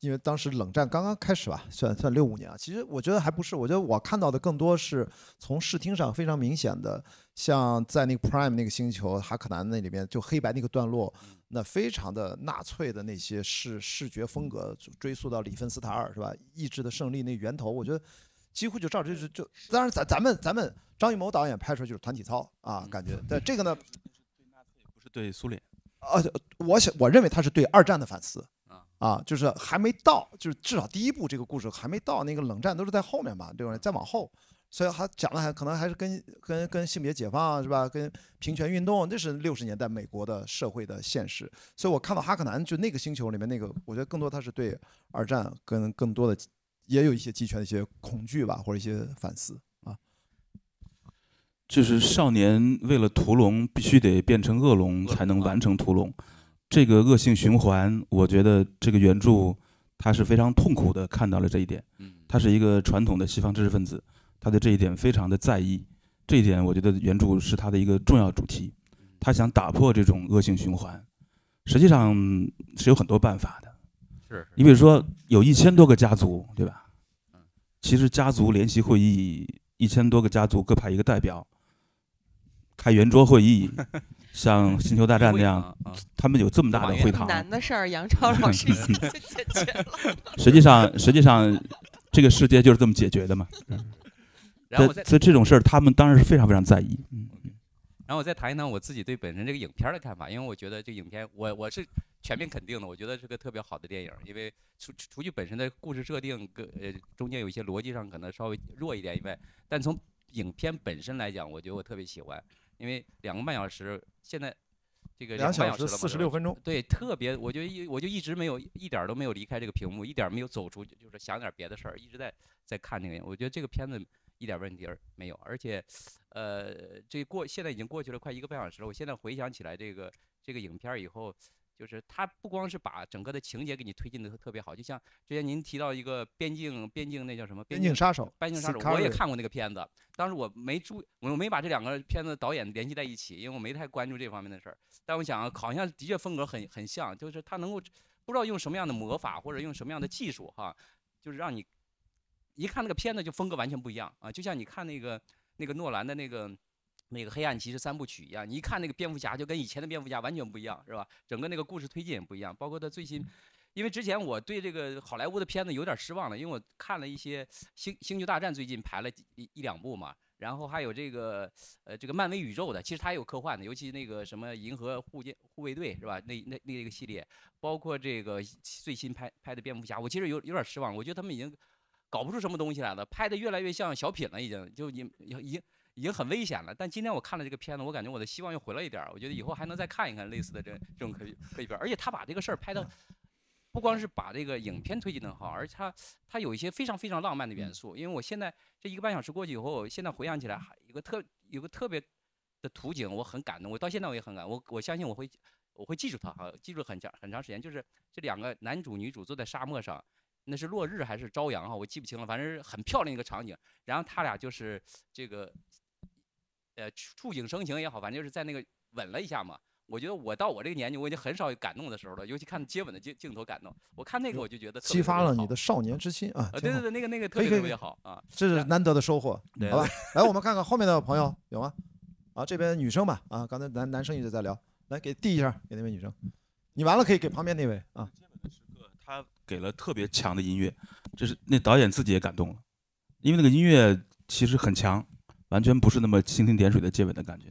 因为当时冷战刚刚开始吧，算算六五年啊。其实我觉得还不是，我觉得我看到的更多是从视听上非常明显的，像在那个 Prime 那个星球哈克南那里面，就黑白那个段落，那非常的纳粹的那些视视觉风格，追溯到里芬斯塔尔是吧？意志的胜利那源头，我觉得。几乎就照就是就，当然咱咱们咱们张艺谋导演拍出来就是团体操啊，感觉。但这个呢，不是对苏联，呃，我想我认为他是对二战的反思啊啊，就是还没到，就是至少第一部这个故事还没到那个冷战都是在后面嘛，对吧？再往后，所以他讲的还可能还是跟跟跟性别解放是吧？跟平权运动，那是六十年代美国的社会的现实。所以我看到哈克南就那个星球里面那个，我觉得更多他是对二战跟更多的。也有一些集权的一些恐惧吧，或者一些反思啊。就是少年为了屠龙，必须得变成恶龙才能完成屠龙，这个恶性循环，我觉得这个原著他是非常痛苦的看到了这一点。他是一个传统的西方知识分子，他对这一点非常的在意。这一点我觉得原著是他的一个重要主题，他想打破这种恶性循环，实际上是有很多办法的。是你比如说有一千多个家族，对吧？其实家族联席会议一千多个家族各派一个代表开圆桌会议，像《星球大战》那样，他们有这么大的会堂。难的事儿，杨超老师已经解决了。实际上，实际上这个世界就是这么解决的嘛。所以这种事儿，他们当然是非常非常在意。嗯。然后我再谈一谈我自己对本身这个影片的看法，因为我觉得这影片，我我是。全面肯定的，我觉得是个特别好的电影，因为除除除去本身的故事设定，跟呃中间有一些逻辑上可能稍微弱一点以外，但从影片本身来讲，我觉得我特别喜欢，因为两个半小时，现在这个两小时四十六分钟，对，特别，我就一我就一直没有一点都没有离开这个屏幕，一点没有走出去，就是想点别的事儿，一直在在看那个，我觉得这个片子一点问题没有，而且，呃，这过现在已经过去了快一个半小时了，我现在回想起来这个这个影片以后。就是他不光是把整个的情节给你推进的特别好，就像之前您提到一个边境，边境那叫什么？边境杀手，边境杀手，我也看过那个片子，当时我没注，我没把这两个片子导演联系在一起，因为我没太关注这方面的事儿。但我想，好像的确风格很很像，就是他能够不知道用什么样的魔法或者用什么样的技术哈，就是让你一看那个片子就风格完全不一样啊，就像你看那个那个诺兰的那个。那个黑暗骑士三部曲一样，你一看那个蝙蝠侠就跟以前的蝙蝠侠完全不一样，是吧？整个那个故事推进也不一样，包括他最新，因为之前我对这个好莱坞的片子有点失望了，因为我看了一些《星星球大战》最近排了一一两部嘛，然后还有这个呃这个漫威宇宙的，其实它也有科幻的，尤其那个什么《银河护舰护卫队》是吧？那那那个系列，包括这个最新拍拍的蝙蝠侠，我其实有有点失望，我觉得他们已经搞不出什么东西来了，拍的越来越像小品了，已经就已已已经。已经很危险了，但今天我看了这个片子，我感觉我的希望又回来一点儿。我觉得以后还能再看一看类似的这这种可以可以片，而且他把这个事儿拍的，不光是把这个影片推进的好，而且他他有一些非常非常浪漫的元素。因为我现在这一个半小时过去以后，现在回想起来，还有个特有个特别的图景，我很感动。我到现在我也很感，我我相信我会我会记住它哈，记住很长很长时间。就是这两个男主女主坐在沙漠上，那是落日还是朝阳啊？我记不清了，反正是很漂亮一个场景。然后他俩就是这个。呃，触景生情也好，反正就是在那个吻了一下嘛。我觉得我到我这个年纪，我已经很少有感动的时候了，尤其看接吻的镜镜头感动。我看那个，我就觉得激发了你的少年之心啊！对对对，那个那个特别特别好啊，这是难得的收获，好吧？来，我们看看后面的朋友有吗？啊，这边女生吧，啊，刚才男男生一直在聊，来给递一下给那位女生，你完了可以给旁边那位啊。接吻的时刻，他给了特别强的音乐，就是那导演自己也感动了，因为那个音乐其实很强。完全不是那么蜻蜓点水的接吻的感觉。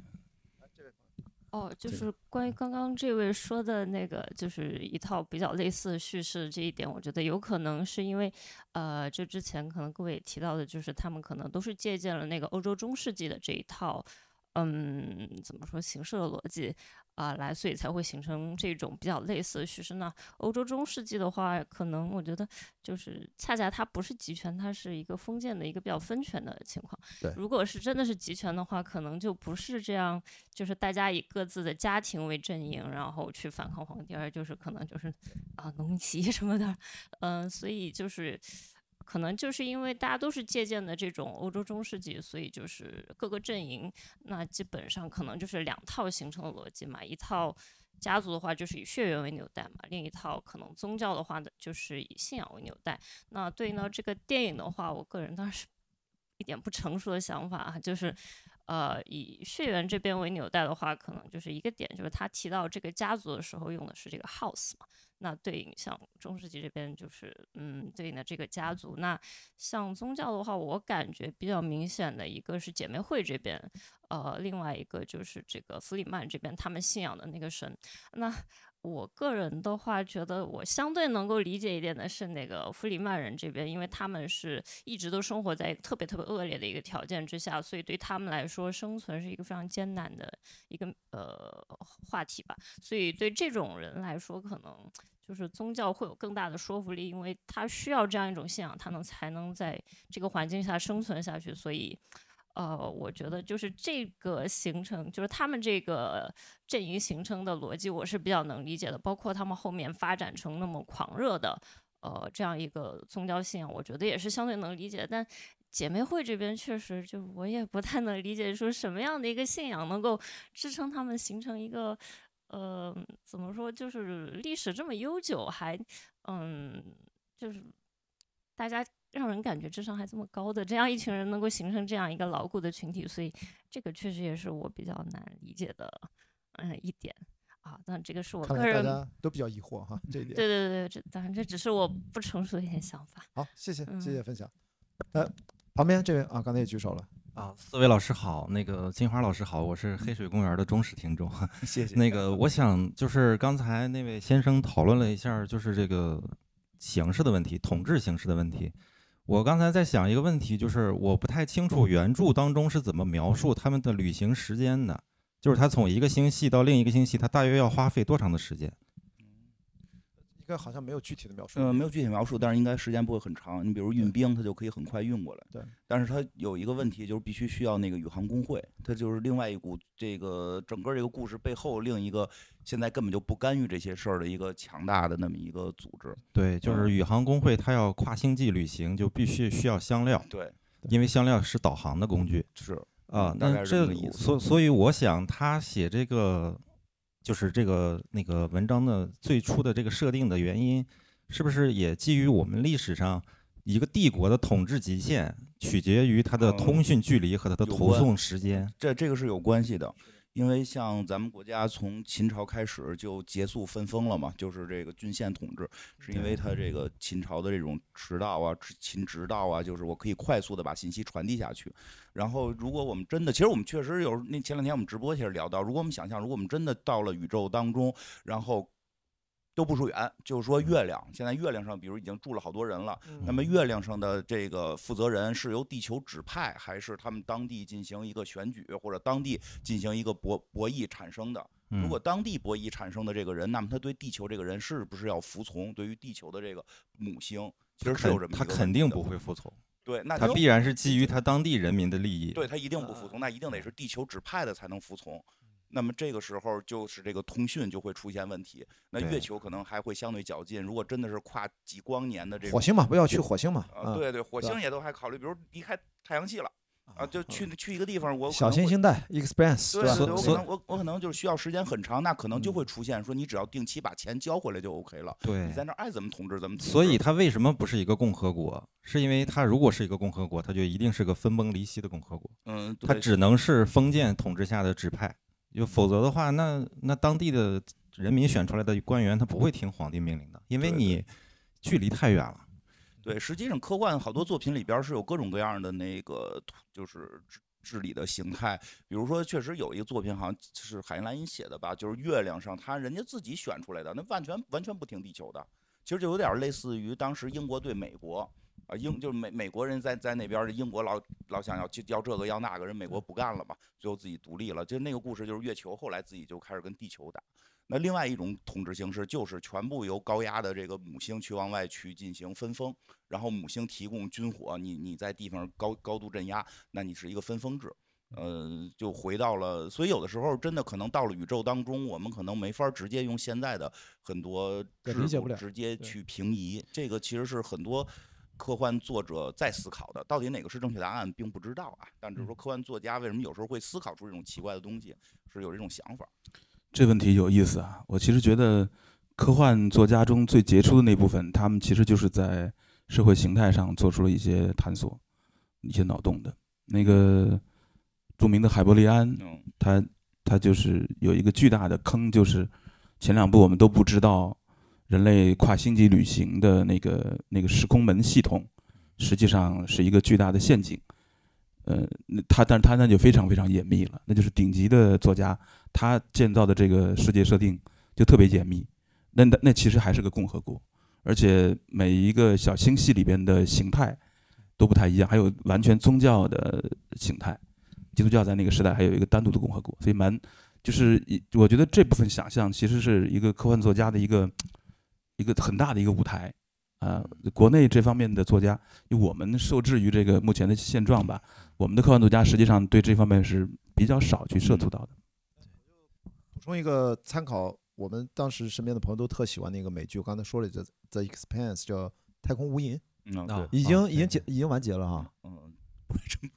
哦，就是关于刚刚这位说的那个，就是一套比较类似叙事的这一点，我觉得有可能是因为，呃，就之前可能各位也提到的，就是他们可能都是借鉴了那个欧洲中世纪的这一套。嗯，怎么说形式的逻辑啊，来，所以才会形成这种比较类似的叙事呢。欧洲中世纪的话，可能我觉得就是恰恰它不是集权，它是一个封建的一个比较分权的情况。对，如果是真的是集权的话，可能就不是这样，就是大家以各自的家庭为阵营，然后去反抗皇帝，而就是可能就是啊农民起义什么的，嗯，所以就是。可能就是因为大家都是借鉴的这种欧洲中世纪，所以就是各个阵营，那基本上可能就是两套形成的逻辑嘛。一套家族的话就是以血缘为纽带嘛，另一套可能宗教的话呢就是以信仰为纽带。那对应到这个电影的话，我个人当时 一点不成熟的想法啊，就是。呃，以血缘这边为纽带的话，可能就是一个点，就是他提到这个家族的时候用的是这个 house 嘛。那对应像中世纪这边，就是嗯对应的这个家族。那像宗教的话，我感觉比较明显的一个是姐妹会这边，呃，另外一个就是这个弗里曼这边他们信仰的那个神。那我个人的话，觉得我相对能够理解一点的是那个弗里曼人这边，因为他们是一直都生活在特别特别恶劣的一个条件之下，所以对他们来说，生存是一个非常艰难的一个呃话题吧。所以对这种人来说，可能就是宗教会有更大的说服力，因为他需要这样一种信仰，他能才能在这个环境下生存下去。所以。呃，我觉得就是这个形成，就是他们这个阵营形成的逻辑，我是比较能理解的。包括他们后面发展成那么狂热的，呃，这样一个宗教信仰，我觉得也是相对能理解。但姐妹会这边确实，就我也不太能理解，说什么样的一个信仰能够支撑他们形成一个，呃，怎么说，就是历史这么悠久，还，嗯，就是大家。让人感觉智商还这么高的这样一群人能够形成这样一个牢固的群体，所以这个确实也是我比较难理解的嗯一点啊。但这个是我个人，大家都比较疑惑哈。这一点。对对对，这当然这只是我不成熟的一点想法。好，谢谢谢谢分享。呃，旁边这位啊，刚才也举手了啊，四位老师好，那个金花老师好，我是黑水公园的忠实听众，谢谢。那个我想就是刚才那位先生讨论了一下就是这个形式的问题，统治形式的问题。我刚才在想一个问题，就是我不太清楚原著当中是怎么描述他们的旅行时间的，就是他从一个星系到另一个星系，他大约要花费多长的时间？应该好像没有具体的描述。嗯，没有具体描述，但是应该时间不会很长。你比如运兵，它就可以很快运过来。对，但是它有一个问题，就是必须需要那个宇航工会，它就是另外一股这个整个这个故事背后另一个现在根本就不干预这些事儿的一个强大的那么一个组织。对，就是宇航工会，他要跨星际旅行就必须需要香料。对，因为香料是导航的工具。是啊，那这所所以我想他写这个。就是这个那个文章的最初的这个设定的原因，是不是也基于我们历史上一个帝国的统治极限取决于它的通讯距离和它的投送时间？这这个是有关系的。因为像咱们国家从秦朝开始就结束分封了嘛，就是这个郡县统治，是因为他这个秦朝的这种直道啊、秦直道啊，就是我可以快速的把信息传递下去。然后，如果我们真的，其实我们确实有那前两天我们直播其实聊到，如果我们想象，如果我们真的到了宇宙当中，然后。都不说远，就是说月亮现在月亮上，比如已经住了好多人了。那么月亮上的这个负责人是由地球指派，还是他们当地进行一个选举，或者当地进行一个博博弈产生的？如果当地博弈产生的这个人，那么他对地球这个人是不是要服从？对于地球的这个母星，其实有他肯定不会服从。对，那他必然是基于他当地人民的利益。对他一定不服从，那一定得是地球指派的才能服从。那么这个时候就是这个通讯就会出现问题。那月球可能还会相对较近。如果真的是跨几光年的这个火星嘛，不要去火星嘛。啊，对对，火星也都还考虑，比如离开太阳系了啊，就去去一个地方。我小行星带 e x p e n s 对对，我可能我我可能就是需要时间很长，那可能就会出现说，你只要定期把钱交回来就 OK 了。对，你在那儿爱怎么统治怎么统治。所以它为什么不是一个共和国？是因为它如果是一个共和国，它就一定是个分崩离析的共和国。嗯，它只能是封建统治下的指派。就否则的话，那那当地的人民选出来的官员，他不会听皇帝命令的，因为你距离太远了。对，实际上科幻好多作品里边是有各种各样的那个就是治理的形态，比如说确实有一个作品，好像是海因莱因写的吧，就是月亮上，他人家自己选出来的，那完全完全不听地球的，其实就有点类似于当时英国对美国。啊，英就是美美国人在在那边，英国老老想要要这个要那个，人美国不干了嘛，最后自己独立了。就那个故事，就是月球后来自己就开始跟地球打。那另外一种统治形式就是全部由高压的这个母星去往外去进行分封，然后母星提供军火，你你在地方高高度镇压，那你是一个分封制。呃，就回到了，所以有的时候真的可能到了宇宙当中，我们可能没法直接用现在的很多制度直接去平移。这个其实是很多。科幻作者在思考的到底哪个是正确答案，并不知道啊。但就是说，科幻作家为什么有时候会思考出这种奇怪的东西，是有这种想法。这问题有意思啊！我其实觉得，科幻作家中最杰出的那部分，他们其实就是在社会形态上做出了一些探索、一些脑洞的。那个著名的海伯利安，他他就是有一个巨大的坑，就是前两部我们都不知道。人类跨星际旅行的那个那个时空门系统，实际上是一个巨大的陷阱。呃，那他但是他那就非常非常隐秘了。那就是顶级的作家他建造的这个世界设定就特别隐秘。那那其实还是个共和国，而且每一个小星系里边的形态都不太一样，还有完全宗教的形态。基督教在那个时代还有一个单独的共和国，所以蛮就是我觉得这部分想象其实是一个科幻作家的一个。一个很大的一个舞台，啊，国内这方面的作家，因为我们受制于这个目前的现状吧，我们的科幻作家实际上对这方面是比较少去涉足到的。补充一个参考，我们当时身边的朋友都特喜欢那个美剧，我刚才说了这《The Expanse》，叫《太空无垠》，已经已经结已经完结了哈。嗯。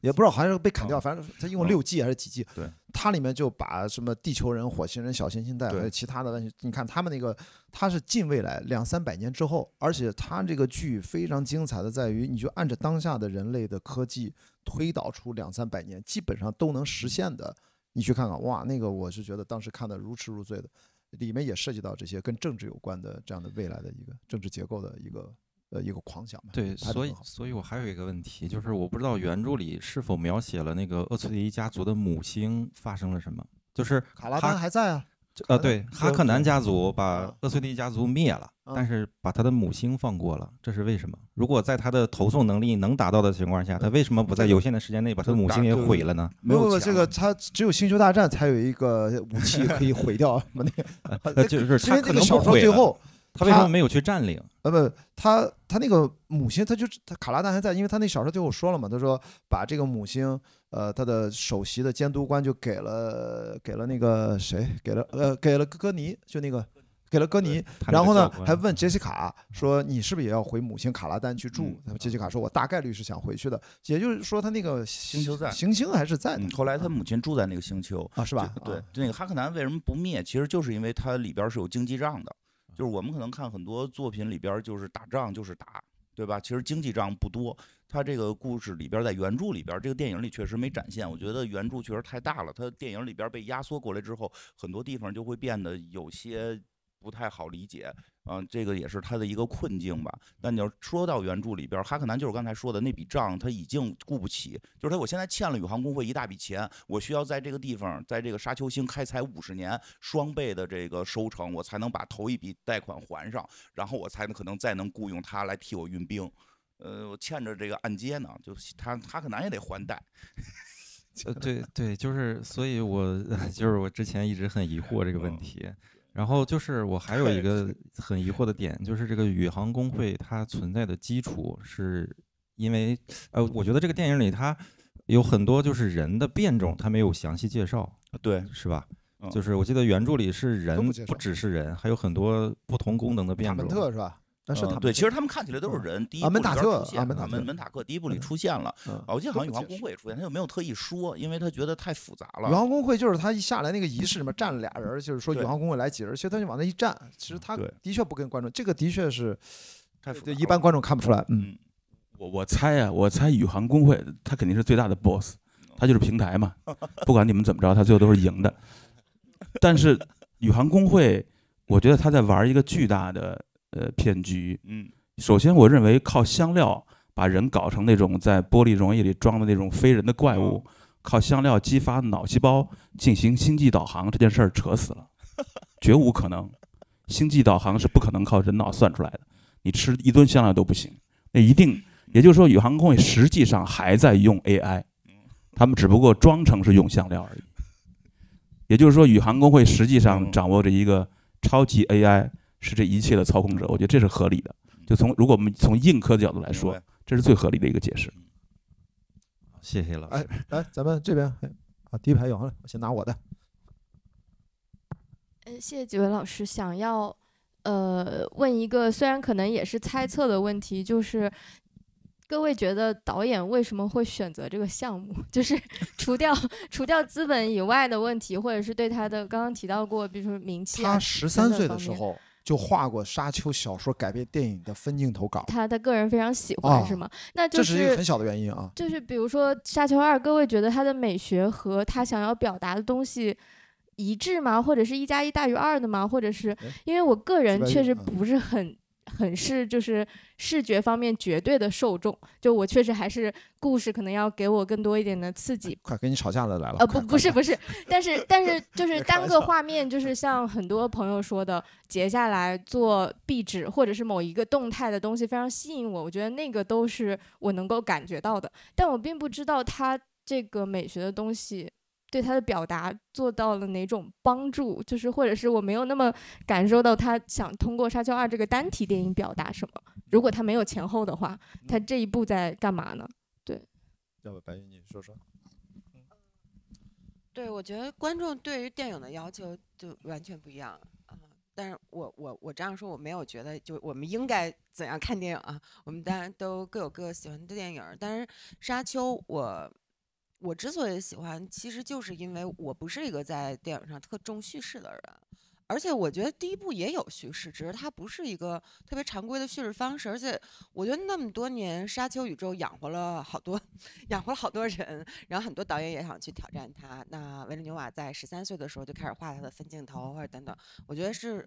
也不知道，好像是被砍掉。反正他用六 G 还是几 G？对，它里面就把什么地球人、火星人、小行星带还有其他的那些。你看他们那个，他是近未来两三百年之后，而且他这个剧非常精彩的在于，你就按着当下的人类的科技推导出两三百年，基本上都能实现的。你去看看，哇，那个我是觉得当时看的如痴如醉的。里面也涉及到这些跟政治有关的这样的未来的一个政治结构的一个。呃，一个狂想对，所以，所以我还有一个问题，就是我不知道原著里是否描写了那个厄崔迪家族的母星发生了什么，就是卡拉丹还在啊，呃，对，哈克南家族把厄崔迪家族灭了，但是把他的母星放过了，这是为什么？如果在他的投送能力能达到的情况下，他为什么不在有限的时间内把他的母星也毁了呢？没有这个，他只有星球大战才有一个武器可以毁掉，那的，就是他可能个小说最后。他为什么没有去占领？呃，不，他他那个母星，他就他卡拉丹还在，因为他那小时候对我说了嘛，他说把这个母星，呃，他的首席的监督官就给了给了那个谁，给了呃，给了戈尼，就那个给了戈尼。然后呢，还问杰西卡说：“你是不是也要回母星卡拉丹去住？”杰西卡说：“我大概率是想回去的。”也就是说，他那个星球在行星还是在的。后来他母亲住在那个星球啊，是吧？对，那个哈克南为什么不灭？其实就是因为它里边是有经济账的。就是我们可能看很多作品里边，就是打仗就是打，对吧？其实经济账不多。他这个故事里边，在原著里边，这个电影里确实没展现。我觉得原著确实太大了，他电影里边被压缩过来之后，很多地方就会变得有些。不太好理解，嗯，这个也是他的一个困境吧。但你要说到原著里边，哈克南就是刚才说的那笔账，他已经顾不起，就是他我现在欠了宇航工会一大笔钱，我需要在这个地方，在这个沙丘星开采五十年双倍的这个收成，我才能把头一笔贷款还上，然后我才能可能再能雇佣他来替我运兵。呃，我欠着这个按揭呢，就他哈克南也得还贷。呃，对对，就是，所以我 就是我之前一直很疑惑这个问题。然后就是我还有一个很疑惑的点，就是这个宇航工会它存在的基础是因为，呃，我觉得这个电影里它有很多就是人的变种，它没有详细介绍，对，是吧？就是我记得原著里是人，不只是人，还有很多不同功能的变种，卡门特是吧？那是他对，其实他们看起来都是人。第一部里出现门门门塔克，第一部里出现了。我记得好像宇航工会也出现，他又没有特意说，因为他觉得太复杂了。宇航工会就是他一下来那个仪式里面站了俩人，就是说宇航工会来几人，其实他就往那一站。其实他的确不跟观众，这个的确是，太复杂，一般观众看不出来。嗯，我我猜呀，我猜宇航工会他肯定是最大的 boss，他就是平台嘛，不管你们怎么着，他最后都是赢的。但是宇航工会，我觉得他在玩一个巨大的。呃，骗局。嗯，首先，我认为靠香料把人搞成那种在玻璃溶液里装的那种非人的怪物，靠香料激发脑细胞进行星际导航这件事儿扯死了，绝无可能。星际导航是不可能靠人脑算出来的，你吃一吨香料都不行。那一定，也就是说，宇航工会实际上还在用 AI，他们只不过装成是用香料而已。也就是说，宇航工会实际上掌握着一个超级 AI。是这一切的操控者，我觉得这是合理的。就从如果我们从硬科的角度来说，这是最合理的一个解释。谢谢老师。哎，来，咱们这边，好，第一排有，我先拿我的。谢谢几位老师。想要呃问一个，虽然可能也是猜测的问题，就是各位觉得导演为什么会选择这个项目？就是除掉除掉资本以外的问题，或者是对他的刚刚提到过，比如说名气，他十三岁的时候。就画过《沙丘》小说改编电影的分镜头稿，他他个人非常喜欢，是吗？那就是这是一个很小的原因啊。就是比如说《沙丘二》，各位觉得它的美学和他想要表达的东西一致吗？或者是一加一大于二的吗？或者是因为我个人确实不是很。很是就是视觉方面绝对的受众，就我确实还是故事可能要给我更多一点的刺激。快，跟你吵架的来了。呃，不，不是，不是，但是，但是就是单个画面，就是像很多朋友说的，截下来做壁纸或者是某一个动态的东西，非常吸引我。我觉得那个都是我能够感觉到的，但我并不知道它这个美学的东西。对他的表达做到了哪种帮助？就是或者是我没有那么感受到他想通过《沙丘二》这个单体电影表达什么。如果他没有前后的话，他这一步在干嘛呢？对，要不白宇你说说？对，我觉得观众对于电影的要求就完全不一样。嗯，但是我我我这样说，我没有觉得就我们应该怎样看电影啊？我们当然都各有各喜欢的电影，但是《沙丘》我。我之所以喜欢，其实就是因为我不是一个在电影上特重叙事的人，而且我觉得第一部也有叙事，只是它不是一个特别常规的叙事方式。而且我觉得那么多年沙丘宇宙养活了好多，养活了好多人，然后很多导演也想去挑战它。那维尔纽瓦在十三岁的时候就开始画他的分镜头，或者等等，我觉得是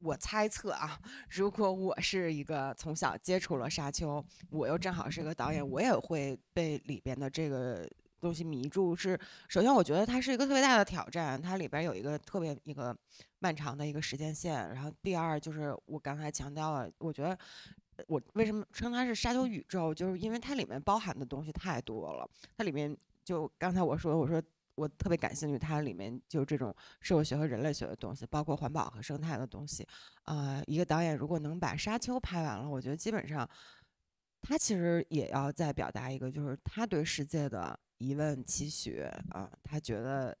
我猜测啊。如果我是一个从小接触了沙丘，我又正好是一个导演，我也会被里边的这个。东西迷住是，首先我觉得它是一个特别大的挑战，它里边有一个特别一个漫长的一个时间线。然后第二就是我刚才强调了，我觉得我为什么称它是沙丘宇宙，就是因为它里面包含的东西太多了。它里面就刚才我说，我说我特别感兴趣，它里面就这种社会学和人类学的东西，包括环保和生态的东西。啊，一个导演如果能把沙丘拍完了，我觉得基本上他其实也要在表达一个，就是他对世界的。疑问期许啊，他觉得，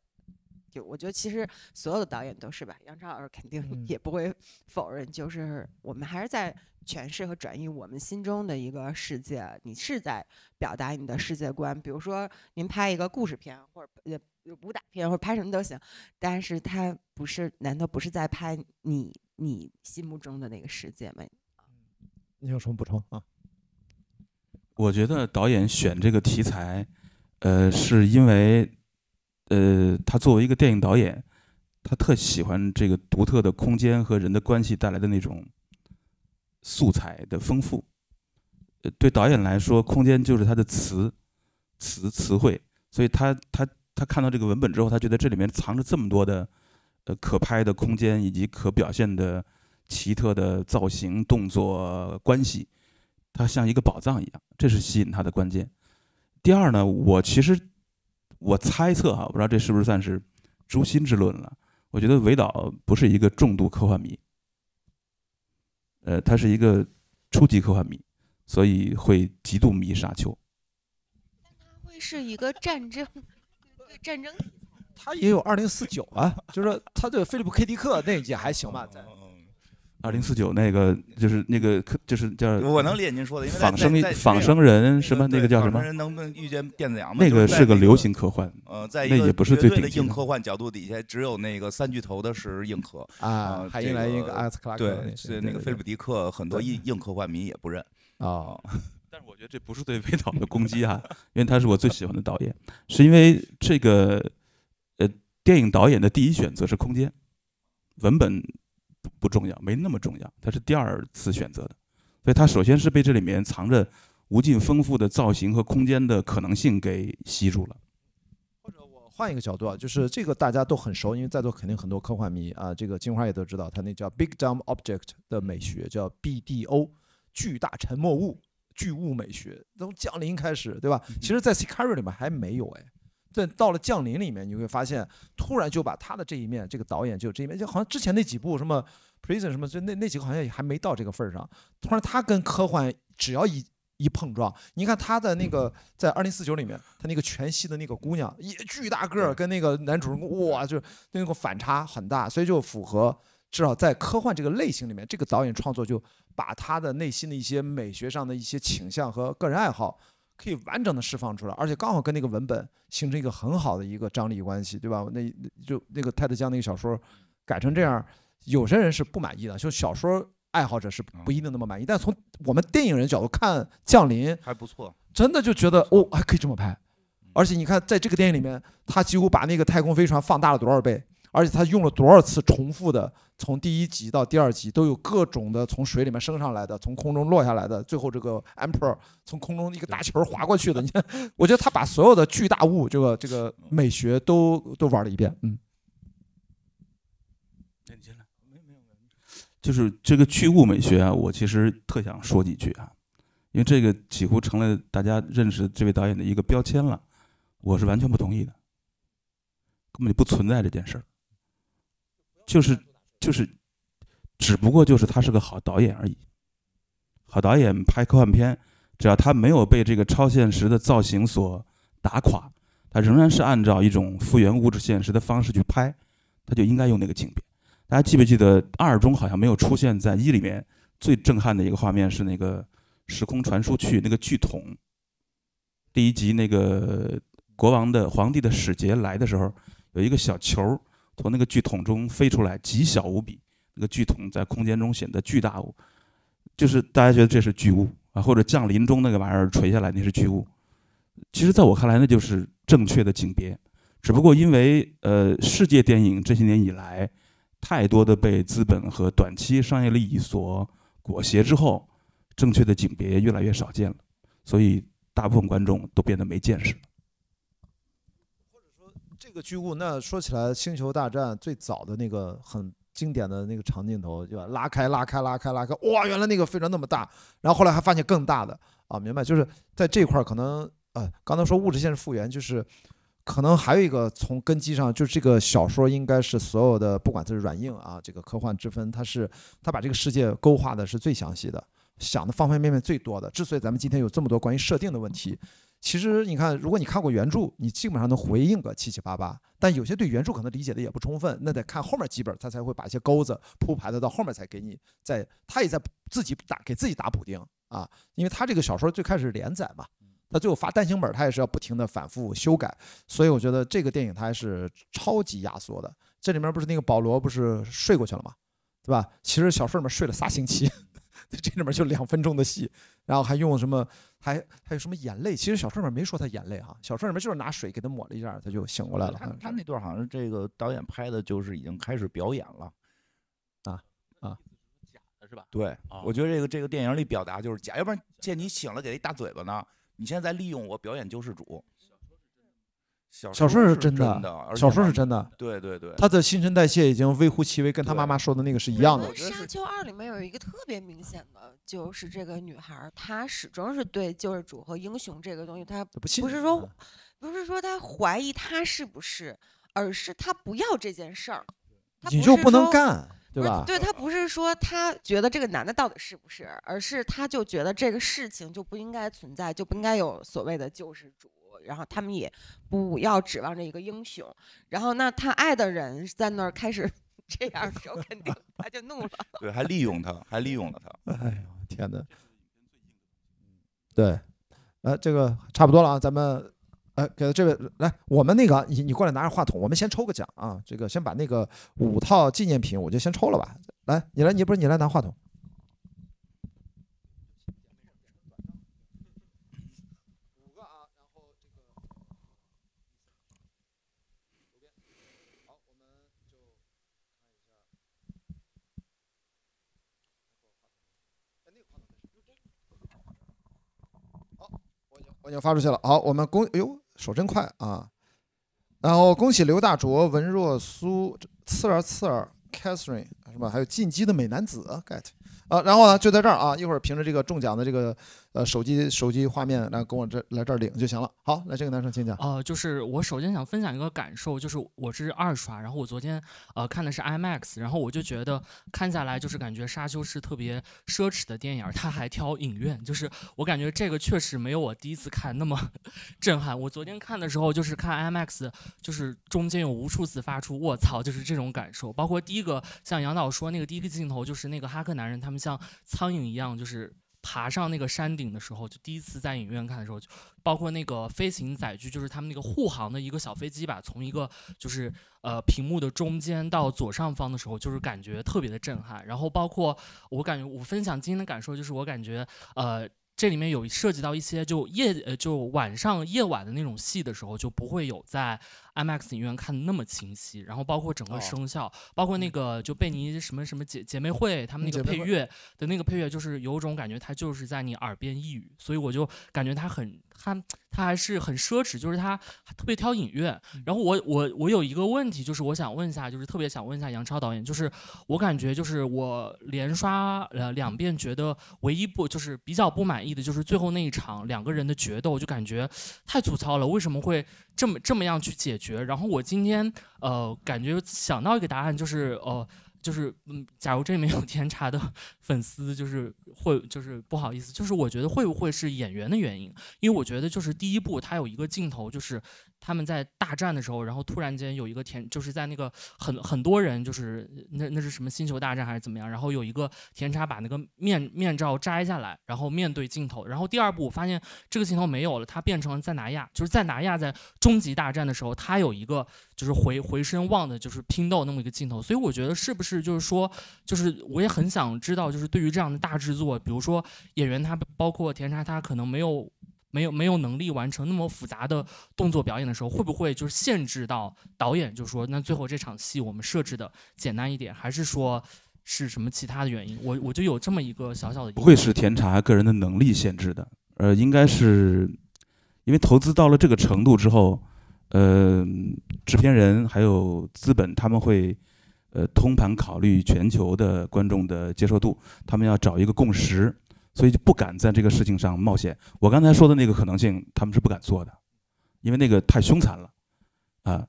就我觉得，其实所有的导演都是吧，杨超老师肯定也不会否认，就是我们还是在诠释和转移我们心中的一个世界。你是在表达你的世界观，比如说您拍一个故事片或者呃武打片，或者拍什么都行，但是他不是，难道不是在拍你你心目中的那个世界吗？你有什么补充啊？我觉得导演选这个题材。呃，是因为，呃，他作为一个电影导演，他特喜欢这个独特的空间和人的关系带来的那种素材的丰富。对导演来说，空间就是他的词，词词汇。所以他他他看到这个文本之后，他觉得这里面藏着这么多的呃可拍的空间，以及可表现的奇特的造型、动作、关系，它像一个宝藏一样，这是吸引他的关键。第二呢，我其实我猜测哈，我不知道这是不是算是诛心之论了。我觉得韦导不是一个重度科幻迷，呃，他是一个初级科幻迷，所以会极度迷《沙丘》。他会是一个战争，对战争。他也有《二零四九》啊，就是他对菲利普 ·K· 迪克那一届还行吧。二零四九那个就是那个就是叫我能理解您说的仿生仿生人是吧？那个叫什么？仿生人能能遇见电子羊那个是个流行科幻，呃，在一个最顶的硬科幻角度底下，只有那个三巨头的是硬核啊，还进来一个阿斯克，拉对，是那个菲普迪克，很多硬硬科幻迷也不认啊。但是我觉得这不是对贝导的 攻击哈，因为他是我最喜欢的导演，是因为这个呃，电影导演的第一选择是空间文本。不不重要，没那么重要，它是第二次选择的，所以它首先是被这里面藏着无尽丰富的造型和空间的可能性给吸住了。或者我换一个角度啊，就是这个大家都很熟，因为在座肯定很多科幻迷啊，这个金花也都知道，它那叫 Big Dumb Object 的美学，叫 BDO 巨大沉默物巨物美学，从降临开始对吧？其实，在 Scarry 里面还没有哎。在到了《降临》里面，你会发现，突然就把他的这一面，这个导演就这一面，就好像之前那几部什么《Prison》什么，就那那几个好像也还没到这个份儿上。突然他跟科幻只要一一碰撞，你看他的那个在《二零四九》里面，他那个全息的那个姑娘，一巨大个儿，跟那个男主人公哇，就那个反差很大，所以就符合至少在科幻这个类型里面，这个导演创作就把他的内心的一些美学上的一些倾向和个人爱好。可以完整的释放出来，而且刚好跟那个文本形成一个很好的一个张力关系，对吧？那就那个泰德江那个小说改成这样，有些人是不满意的，就小说爱好者是不一定那么满意。但从我们电影人角度看，《降临》还不错，真的就觉得哦还可以这么拍。而且你看，在这个电影里面，他几乎把那个太空飞船放大了多少倍。而且他用了多少次重复的？从第一集到第二集，都有各种的从水里面升上来的，从空中落下来的。最后这个 emperor 从空中一个大球划过去的。你看，我觉得他把所有的巨大物这个这个美学都都玩了一遍。嗯，就是这个巨物美学啊，我其实特想说几句啊，因为这个几乎成了大家认识这位导演的一个标签了。我是完全不同意的，根本就不存在这件事儿。就是就是，只不过就是他是个好导演而已。好导演拍科幻片，只要他没有被这个超现实的造型所打垮，他仍然是按照一种复原物质现实的方式去拍，他就应该用那个镜片。大家记不记得二中好像没有出现在一里面？最震撼的一个画面是那个时空传输器那个巨桶，第一集那个国王的皇帝的使节来的时候，有一个小球儿。从那个巨桶中飞出来，极小无比；那个巨桶在空间中显得巨大无，就是大家觉得这是巨物啊，或者降临中那个玩意儿垂下来那是巨物。其实，在我看来，那就是正确的景别，只不过因为呃，世界电影这些年以来，太多的被资本和短期商业利益所裹挟之后，正确的景别越来越少见了，所以大部分观众都变得没见识了。这个巨物，那说起来，《星球大战》最早的那个很经典的那个长镜头，对吧？拉开，拉开，拉开，拉开，哇，原来那个飞船那么大，然后后来还发现更大的啊，明白？就是在这块儿，可能呃，刚才说物质线是复原，就是可能还有一个从根基上，就是这个小说应该是所有的，不管它是软硬啊，这个科幻之分，它是它把这个世界勾画的是最详细的。想的方方面面最多的，之所以咱们今天有这么多关于设定的问题，其实你看，如果你看过原著，你基本上能回应个七七八八。但有些对原著可能理解的也不充分，那得看后面几本，他才会把一些钩子铺排的到后面才给你再，他也在自己打给自己打补丁啊，因为他这个小说最开始连载嘛，他最后发单行本，他也是要不停的反复修改。所以我觉得这个电影它还是超级压缩的。这里面不是那个保罗不是睡过去了吗？对吧？其实小说里面睡了仨星期。这里面就两分钟的戏，然后还用什么，还还有什么眼泪？其实小顺儿里面没说他眼泪哈，小顺儿里面就是拿水给他抹了一下，他就醒过来了。他那段好像是这个导演拍的，就是已经开始表演了，啊啊，假的是吧？对我觉得这个这个电影里表达就是假，要不然见你醒了给一大嘴巴呢，你现在在利用我表演救世主。小顺是真的，小顺是真的。对对对，他的新陈代谢已经微乎其微，跟他妈妈说的那个是一样的。沙丘二里面有一个特别明显的，就是这个女孩，她始终是对救世主和英雄这个东西，她不是说不是说她怀疑他是不是，而是她不要这件事儿。你就不能干，对吧？对她不是说她觉得这个男的到底是不是，而是她就觉得这个事情就不应该存在，就不应该有所谓的救世主。然后他们也不要指望着一个英雄，然后那他爱的人在那儿开始 这样的时候，肯定他就怒了。对，还利用他，还利用了他。哎呦天哪！对，呃，这个差不多了啊，咱们呃，给这位来，我们那个你你过来拿着话筒，我们先抽个奖啊，这个先把那个五套纪念品，我就先抽了吧。来，你来，你不是你来拿话筒。我已经发出去了。好，我们恭，哎呦，手真快啊！然后恭喜刘大卓、文若苏、刺儿刺儿、Catherine 是吧？还有进击的美男子，Get 啊！然后呢，就在这儿啊，一会儿凭着这个中奖的这个。呃，手机手机画面，然后跟我这来这儿领就行了。好，来这个男生请讲。呃，就是我首先想分享一个感受，就是我是二刷，然后我昨天呃看的是 IMAX，然后我就觉得看下来就是感觉《沙丘》是特别奢侈的电影，他还挑影院，就是我感觉这个确实没有我第一次看那么 震撼。我昨天看的时候就是看 IMAX，就是中间有无数次发出“卧槽”，就是这种感受。包括第一个，像杨导说那个第一个镜头，就是那个哈克男人，他们像苍蝇一样，就是。爬上那个山顶的时候，就第一次在影院看的时候，就包括那个飞行载具，就是他们那个护航的一个小飞机吧，从一个就是呃屏幕的中间到左上方的时候，就是感觉特别的震撼。然后包括我感觉，我分享今天的感受就是，我感觉呃这里面有涉及到一些就夜呃就晚上夜晚的那种戏的时候，就不会有在。IMAX 影院看的那么清晰，然后包括整个声效，包括那个就贝尼什么什么姐姐妹会他们那个配乐的那个配乐，就是有种感觉，它就是在你耳边呓语，所以我就感觉它很它它还是很奢侈，就是它特别挑影院。然后我我我有一个问题，就是我想问一下，就是特别想问一下杨超导演，就是我感觉就是我连刷呃两遍，觉得唯一不就是比较不满意的就是最后那一场两个人的决斗，就感觉太粗糙了，为什么会？这么这么样去解决，然后我今天呃感觉想到一个答案，就是呃就是嗯，假如这没有天差的 粉丝，就是会就是不好意思，就是我觉得会不会是演员的原因？因为我觉得就是第一部它有一个镜头就是。他们在大战的时候，然后突然间有一个田，就是在那个很很多人，就是那那是什么星球大战还是怎么样？然后有一个田查把那个面面罩摘下来，然后面对镜头。然后第二部发现这个镜头没有了，它变成了在拿亚，就是在拿亚在终极大战的时候，他有一个就是回回身望的，就是拼斗那么一个镜头。所以我觉得是不是就是说，就是我也很想知道，就是对于这样的大制作，比如说演员他包括田查他可能没有。没有没有能力完成那么复杂的动作表演的时候，会不会就是限制到导演就说那最后这场戏我们设置的简单一点，还是说是什么其他的原因？我我就有这么一个小小的。不会是甜茶个人的能力限制的，呃，应该是因为投资到了这个程度之后，呃，制片人还有资本他们会呃通盘考虑全球的观众的接受度，他们要找一个共识。所以就不敢在这个事情上冒险。我刚才说的那个可能性，他们是不敢做的，因为那个太凶残了，啊，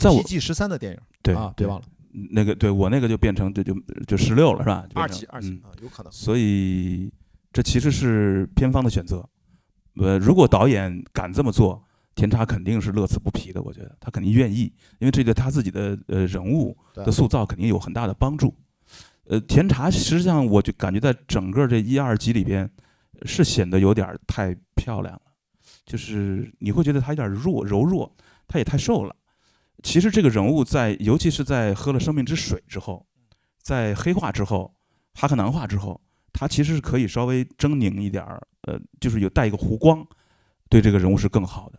在我 G 十三的电影，对啊，对忘了那个，对我那个就变成就就就十六了，是吧？二级，二级啊，有可能。所以这其实是片方的选择。呃，如果导演敢这么做，田查肯定是乐此不疲的，我觉得他肯定愿意，因为这对他自己的呃人物的塑造肯定有很大的帮助。呃，甜茶实际上我就感觉在整个这一二集里边，是显得有点太漂亮了，就是你会觉得他有点弱柔弱，他也太瘦了。其实这个人物在，尤其是在喝了生命之水之后，在黑化之后，哈克南化之后，他其实是可以稍微狰狞一点儿，呃，就是有带一个弧光，对这个人物是更好的。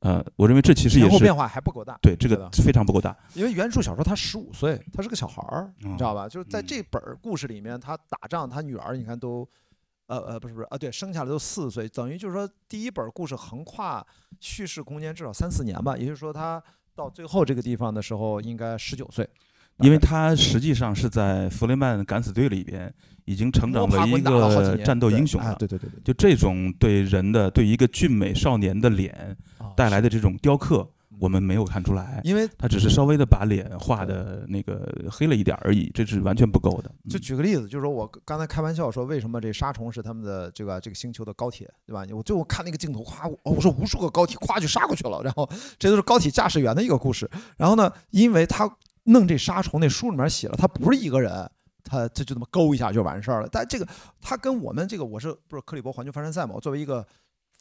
呃，我认为这其实也是变化还不够大。对，这个非常不够大，因为原著小说他十五岁，他是个小孩儿，你知道吧？就是在这本故事里面，他打仗，他女儿，你看都，呃呃，不是不是啊，对，生下来都四岁，等于就是说第一本故事横跨叙事空间至少三四年吧，也就是说他到最后这个地方的时候应该十九岁。因为他实际上是在《弗雷曼敢死队》里边已经成长为一个战斗英雄了。对对对对，就这种对人的对一个俊美少年的脸带来的这种雕刻，我们没有看出来。因为他只是稍微的把脸画的那个黑了一点而已，这是完全不够的。就举个例子，就是说我刚才开玩笑说，为什么这沙虫是他们的这个这个星球的高铁，对吧？我就看那个镜头，夸哦，我说无数个高铁夸就杀过去了，然后这都是高铁驾驶员的一个故事。然后呢，因为他。弄这杀虫那书里面写了，他不是一个人，他他就这么勾一下就完事儿了。但这个他跟我们这个，我是不是克里伯环球帆船赛嘛？我作为一个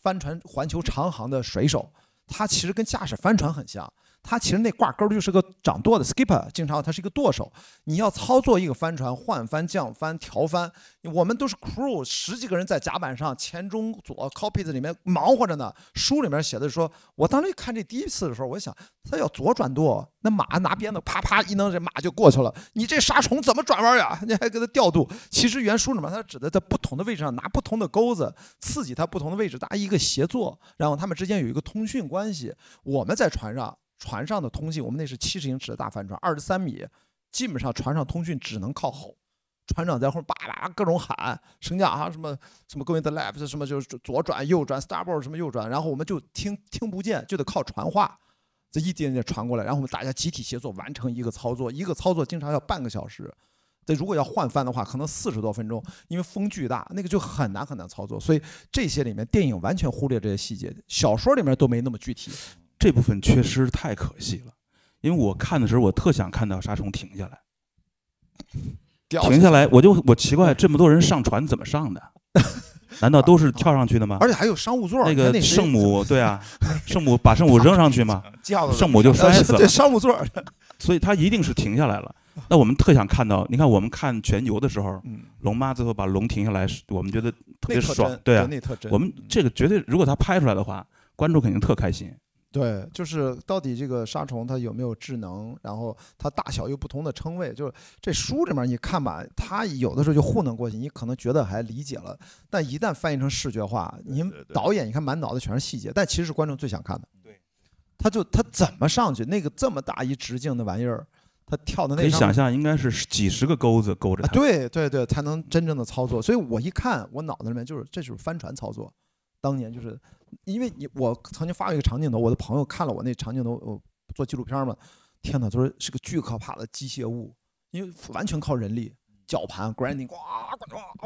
帆船环球长航的水手，他其实跟驾驶帆船很像。他其实那挂钩就是个掌舵的 skipper，经常他是一个舵手。你要操作一个帆船换帆、降帆、调帆，我们都是 crew 十几个人在甲板上前、中、左 copy 里面忙活着呢。书里面写的说，我当时看这第一次的时候，我想他要左转舵，那马拿鞭子啪啪一弄，这马就过去了。你这沙虫怎么转弯呀？你还给他调度？其实原书里面他指的在不同的位置上拿不同的钩子，刺激它不同的位置，大家一个协作，然后他们之间有一个通讯关系。我们在船上。船上的通信，我们那是七十英尺的大帆船，二十三米，基本上船上通讯只能靠吼，船长在后边叭叭各种喊，升降啊，什么什么 going the left 什么就是左左转右转 starboard 什么右转，然后我们就听听不见，就得靠传话，这一点点传过来，然后我们大家集体协作完成一个操作，一个操作经常要半个小时，这如果要换帆的话，可能四十多分钟，因为风巨大，那个就很难很难操作，所以这些里面电影完全忽略这些细节，小说里面都没那么具体。这部分缺失太可惜了，因为我看的时候，我特想看到沙虫停下来，停下来，我就我奇怪，这么多人上船怎么上的？难道都是跳上去的吗？而且还有商务座那个圣母，对啊，圣母把圣母扔上去吗？圣母就摔死了。商务座所以他一定是停下来了。那我们特想看到，你看我们看全游的时候，龙妈最后把龙停下来，我们觉得特别爽，对啊，我们这个绝对，如果他拍出来的话，观众肯定特开心。对，就是到底这个沙虫它有没有智能？然后它大小有不同的称谓。就是这书里面你看吧，它有的时候就糊弄过去，你可能觉得还理解了，但一旦翻译成视觉化，您导演你看满脑子全是细节，但其实是观众最想看的。对，他就他怎么上去？那个这么大一直径的玩意儿，他跳的那可以想象应该是几十个钩子勾着它。对对对，才能真正的操作。所以我一看，我脑子里面就是这就是帆船操作，当年就是。因为你我曾经发过一个长镜头，我的朋友看了我那长镜头，我做纪录片嘛，天哪，他说是个巨可怕的机械物，因为完全靠人力，绞盘 grinding 哇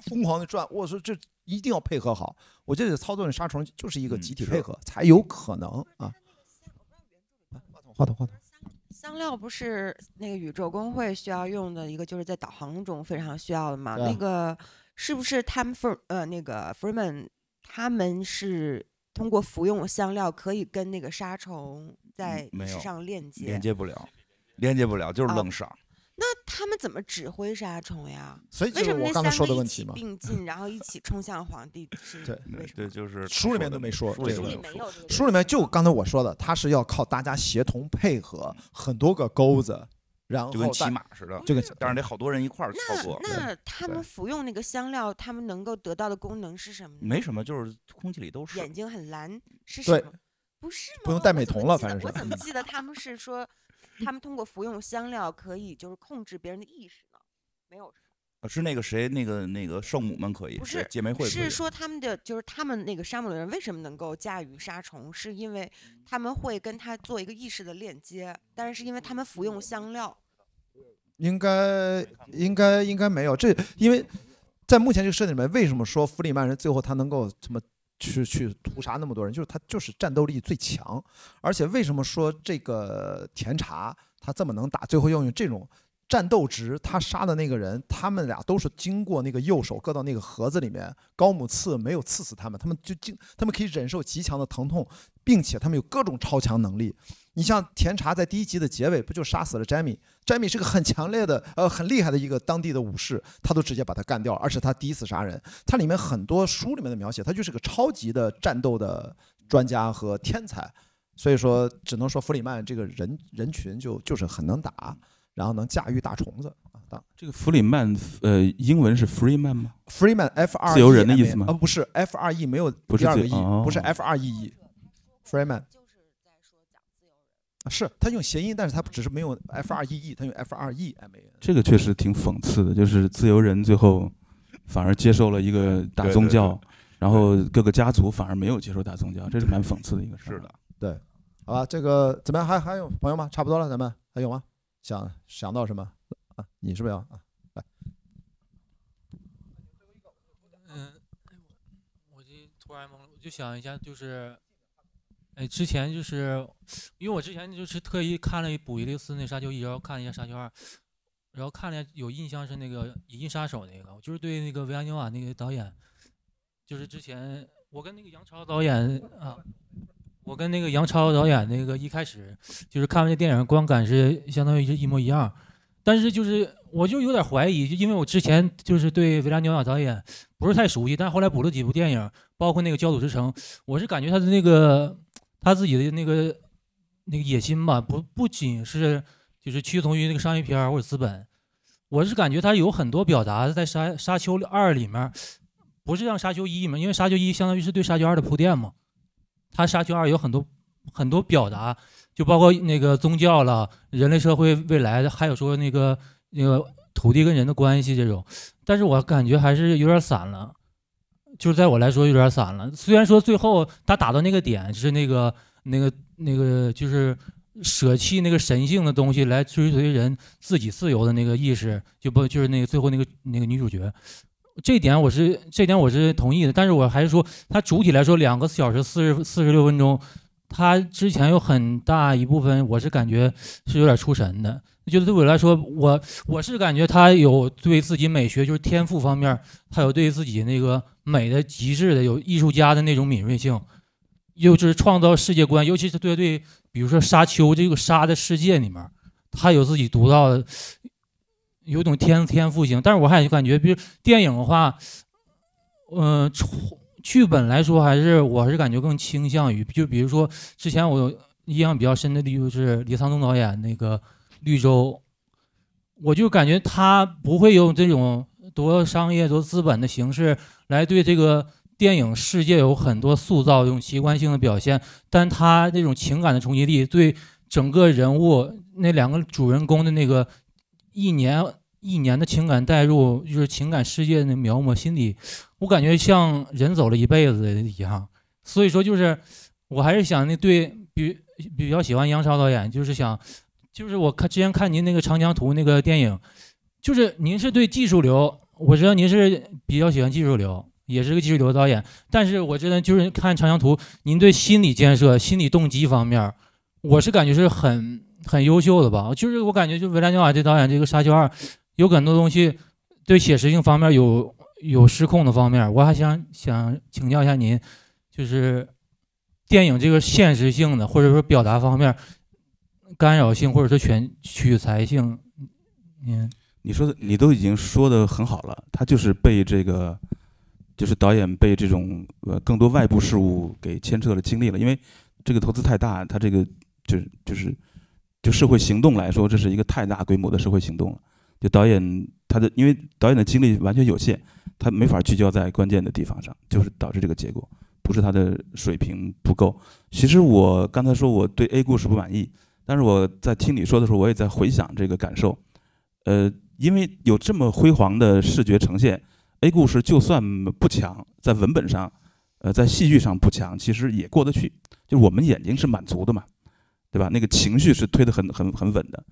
疯狂的转，我说这一定要配合好，我这得操作那沙虫就是一个集体配合才有可能啊。话筒话筒话筒，香料不是那个宇宙工会需要用的一个，就是在导航中非常需要的吗？那个是不是他们 fr 呃那个 Freeman 他们是？通过服用香料，可以跟那个杀虫在上链接，连接不了，连接不了，就是愣上。那他们怎么指挥杀虫呀？所以就我刚才说的问题嘛。并进，然后一起冲向皇帝。对对对，就是书里面都没说，书里面没有。书里面就刚才我说的，他是要靠大家协同配合，很多个钩子。然后就跟骑马似的，就跟但是得好多人一块儿操作。那那他们服用那个香料，他们能够得到的功能是什么？没什么，就是空气里都是眼睛很蓝，是什么？不是吗？不用戴美瞳了，反正是。我怎么记得他们是说，他们通过服用香料可以就是控制别人的意识呢？没有。是那个谁？那个那个圣母们可以，不是姐妹会是说他们的，就是他们那个沙漠人为什么能够驾驭沙虫，是因为他们会跟他做一个意识的链接，但是是因为他们服用香料。应该应该应该没有这，因为在目前这个设定里面，为什么说弗里曼人最后他能够这么去去屠杀那么多人，就是他就是战斗力最强，而且为什么说这个甜茶他这么能打，最后要用这种。战斗值，他杀的那个人，他们俩都是经过那个右手搁到那个盒子里面，高姆刺没有刺死他们，他们就经，他们可以忍受极强的疼痛，并且他们有各种超强能力。你像甜茶在第一集的结尾，不就杀死了詹米？詹米是个很强烈的，呃，很厉害的一个当地的武士，他都直接把他干掉了。而且他第一次杀人，他里面很多书里面的描写，他就是个超级的战斗的专家和天才。所以说，只能说弗里曼这个人人群就就是很能打。然后能驾驭大虫子啊！当这个弗里曼，呃，英文是 Freeman 吗？Freeman，F R E 自由人的意思吗？呃，不是 F R E，没有不第二个 E，不是 F R E E，Freeman，是他用谐音，但是他只是没有 F R E E，他用 F R E M A。这个确实挺讽刺的，就是自由人最后反而接受了一个大宗教，然后各个家族反而没有接受大宗教，这是蛮讽刺的一个事。是的，对，好吧，这个怎么样？还还有朋友吗？差不多了，咱们还有吗？想想到什么啊？你是不是要啊？来，嗯，我就突然懵了，我就想一下，就是，哎，之前就是，因为我之前就是特意看了《补一六四》那沙丘一然后看了一下沙丘二，然后看了有印象是那个《银翼杀手》那个，我就是对那个维安尼瓦那个导演，就是之前我跟那个杨超导演啊。我跟那个杨超导演那个一开始就是看完这电影观感是相当于是一模一样，但是就是我就有点怀疑，因为我之前就是对维拉纽瓦导演不是太熟悉，但后来补了几部电影，包括那个《焦土之城》，我是感觉他的那个他自己的那个那个野心吧，不不仅是就是屈从于那个商业片或者资本，我是感觉他有很多表达在《沙沙丘二》里面，不是让《沙丘一》嘛，因为《沙丘一》相当于是对《沙丘二》的铺垫嘛。他沙丘二有很多很多表达，就包括那个宗教了、人类社会未来，还有说那个那个土地跟人的关系这种，但是我感觉还是有点散了，就是在我来说有点散了。虽然说最后他打到那个点，是那个那个那个就是舍弃那个神性的东西来追随人自己自由的那个意识，就不就是那个最后那个那个女主角。这点我是，这点我是同意的，但是我还是说，他主体来说，两个小时四十四十六分钟，他之前有很大一部分，我是感觉是有点出神的。就是对我来说，我我是感觉他有对自己美学就是天赋方面，他有对自己那个美的极致的，有艺术家的那种敏锐性，又就是创造世界观，尤其是对对，比如说沙丘这个沙的世界里面，他有自己独到的。有种天天赋型，但是我还感觉，比如电影的话，嗯，剧本来说，还是我还是感觉更倾向于，就比如说之前我印象比较深的例如是李沧东导演那个《绿洲》，我就感觉他不会用这种多商业多资本的形式来对这个电影世界有很多塑造，用习惯性的表现，但他那种情感的冲击力，对整个人物那两个主人公的那个。一年一年的情感带入，就是情感世界的描摹，心里，我感觉像人走了一辈子一样。所以说，就是我还是想那对比比较喜欢杨超导演，就是想，就是我看之前看您那个《长江图》那个电影，就是您是对技术流，我知道您是比较喜欢技术流，也是个技术流导演。但是，我真的就是看《长江图》，您对心理建设、心理动机方面，我是感觉是很。很优秀的吧，就是我感觉，就维兰尼瓦这导演这个《沙丘二》，有很多东西对写实性方面有有失控的方面。我还想想请教一下您，就是电影这个现实性的或者说表达方面干扰性或者说全取材性，您你说的你都已经说的很好了，他就是被这个就是导演被这种呃更多外部事物给牵扯了、经历了，因为这个投资太大，他这个就是就是。就社会行动来说，这是一个太大规模的社会行动了。就导演他的，因为导演的精力完全有限，他没法聚焦在关键的地方上，就是导致这个结果。不是他的水平不够。其实我刚才说我对 A 故事不满意，但是我在听你说的时候，我也在回想这个感受。呃，因为有这么辉煌的视觉呈现，A 故事就算不强，在文本上，呃，在戏剧上不强，其实也过得去。就我们眼睛是满足的嘛。对吧？那个情绪是推得很很很稳的。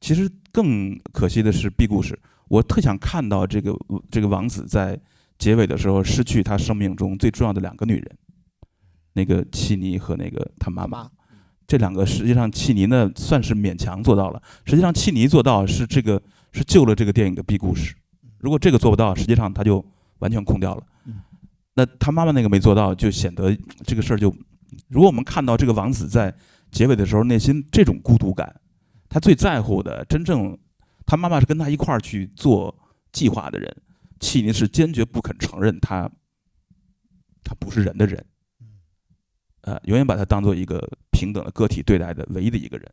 其实更可惜的是 B 故事，我特想看到这个这个王子在结尾的时候失去他生命中最重要的两个女人，那个契尼和那个他妈妈。这两个实际上契尼呢算是勉强做到了。实际上契尼做到是这个是救了这个电影的 B 故事。如果这个做不到，实际上他就完全空掉了。那他妈妈那个没做到，就显得这个事儿就如果我们看到这个王子在。结尾的时候，内心这种孤独感，他最在乎的，真正他妈妈是跟他一块儿去做计划的人，气宁是坚决不肯承认他他不是人的人，呃，永远把他当做一个平等的个体对待的唯一的一个人，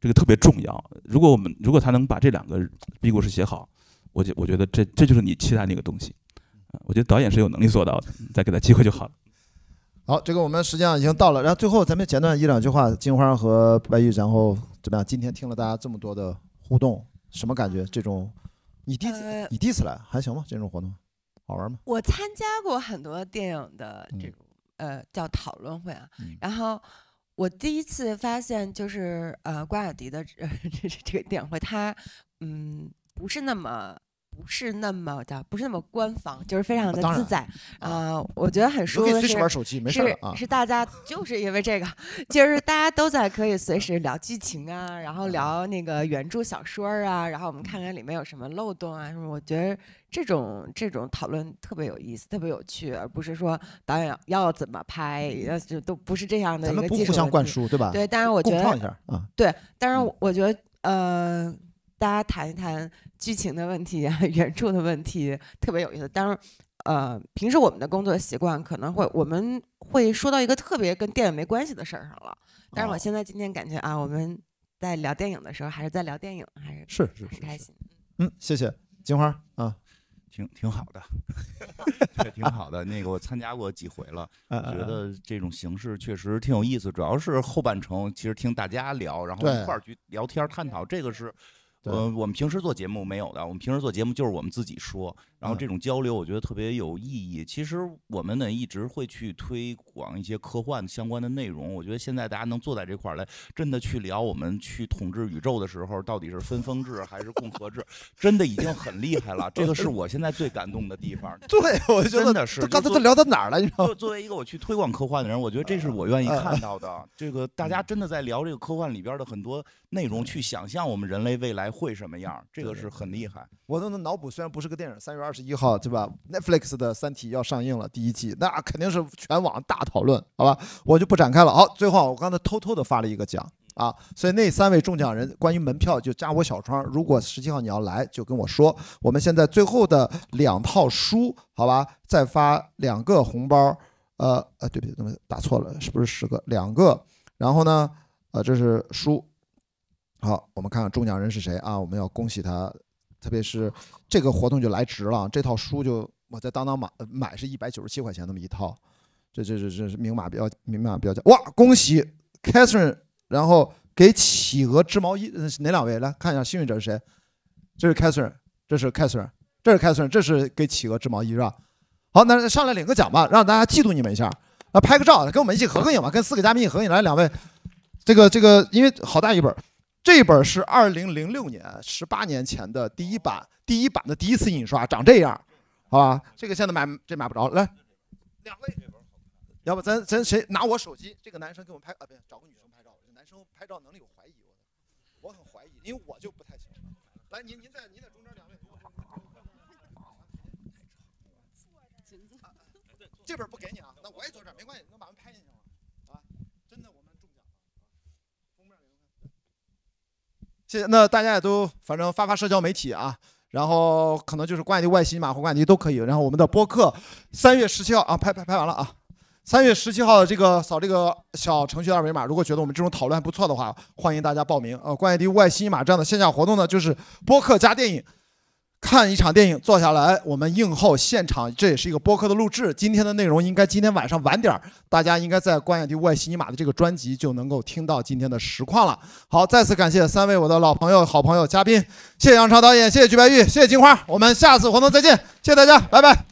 这个特别重要。如果我们如果他能把这两个 B 故事写好，我觉我觉得这这就是你期待那个东西，我觉得导演是有能力做到的，再给他机会就好了。好，这个我们实际上已经到了，然后最后咱们简短一两句话，金花和白玉，然后怎么样？今天听了大家这么多的互动，什么感觉？这种，你第一次，你第一次来，还行吗？这种活动好玩吗？我参加过很多电影的这种呃叫讨论会啊，然后我第一次发现就是呃瓜尔迪的 这这这个电影会，它嗯不是那么。不是那么的，不是那么官方，就是非常的自在。呃，我觉得很舒服的是，是大家就是因为这个，就是大家都在可以随时聊剧情啊，然后聊那个原著小说啊，然后我们看看里面有什么漏洞啊什么。我觉得这种这种讨论特别有意思，特别有趣，而不是说导演要怎么拍，就都不是这样的一个。咱们不互相灌输，对吧？对，但是我觉得，对，但是我觉得，呃。大家谈一谈剧情的问题啊，原著的问题特别有意思。当然，呃，平时我们的工作习惯可能会我们会说到一个特别跟电影没关系的事儿上了。但是我现在今天感觉啊，我们在聊电影的时候还是在聊电影，还是是是开心。嗯，谢谢金花啊，挺挺好的，挺好的。那个我参加过几回了，觉得这种形式确实挺有意思，主要是后半程其实听大家聊，然后一块儿去聊天探讨，这个是。呃，我们平时做节目没有的，我们平时做节目就是我们自己说。然后这种交流，我觉得特别有意义。其实我们呢，一直会去推广一些科幻相关的内容。我觉得现在大家能坐在这块儿来，真的去聊我们去统治宇宙的时候到底是分封制还是共和制，真的已经很厉害了。这个是我现在最感动的地方。对，我觉得真的是。刚才都聊到哪儿了？作作为一个我去推广科幻的人，我觉得这是我愿意看到的。这个大家真的在聊这个科幻里边的很多内容，去想象我们人类未来会什么样，这个是很厉害。我的脑补虽然不是个电影，三月二。十一号对吧？Netflix 的《三体》要上映了，第一季，那肯定是全网大讨论，好吧？我就不展开了。好，最后我刚才偷偷的发了一个奖啊，所以那三位中奖人，关于门票就加我小窗，如果十七号你要来就跟我说。我们现在最后的两套书，好吧？再发两个红包，呃呃，对不起，怎么打错了？是不是十个？两个？然后呢？呃，这是书。好，我们看看中奖人是谁啊？我们要恭喜他。特别是这个活动就来值了，这套书就我在当当买买是一百九十七块钱那么一套，这这这这是明码标明码标价。哇，恭喜 Catherine，然后给企鹅织毛衣，哪两位来看一下幸运者是谁？这是 Catherine，这是 Catherine，这是 Catherine，这是给企鹅织毛衣是吧？好，那上来领个奖吧，让大家嫉妒你们一下，啊，拍个照，跟我们一起合个影吧，跟四个嘉宾一起合影来，两位，这个这个因为好大一本。这本是二零零六年，十八年前的第一版，第一版的第一次印刷，长这样，好吧？这个现在买这买不着，来，两位，要不咱咱谁拿我手机？这个男生给我们拍，啊，不对，找个女生拍照，男生拍照能力有怀疑，我很怀疑，因为我就不太行。来，您您在您在中间两位，这本不给你啊，那我也坐这儿没关系，能把我拍。那大家也都反正发发社交媒体啊，然后可能就是关迪外星马或关帝都可以。然后我们的播客三月十七号啊，拍拍拍完了啊。三月十七号的这个扫这个小程序二维码，如果觉得我们这种讨论还不错的话，欢迎大家报名。呃，关迪外星马这样的线下活动呢，就是播客加电影。看一场电影，坐下来，我们映后现场，这也是一个播客的录制。今天的内容应该今天晚上晚点大家应该在《关雅迪外西尼玛的这个专辑就能够听到今天的实况了。好，再次感谢三位我的老朋友、好朋友、嘉宾，谢谢杨超导演，谢谢鞠白玉，谢谢金花，我们下次活动再见，谢谢大家，拜拜。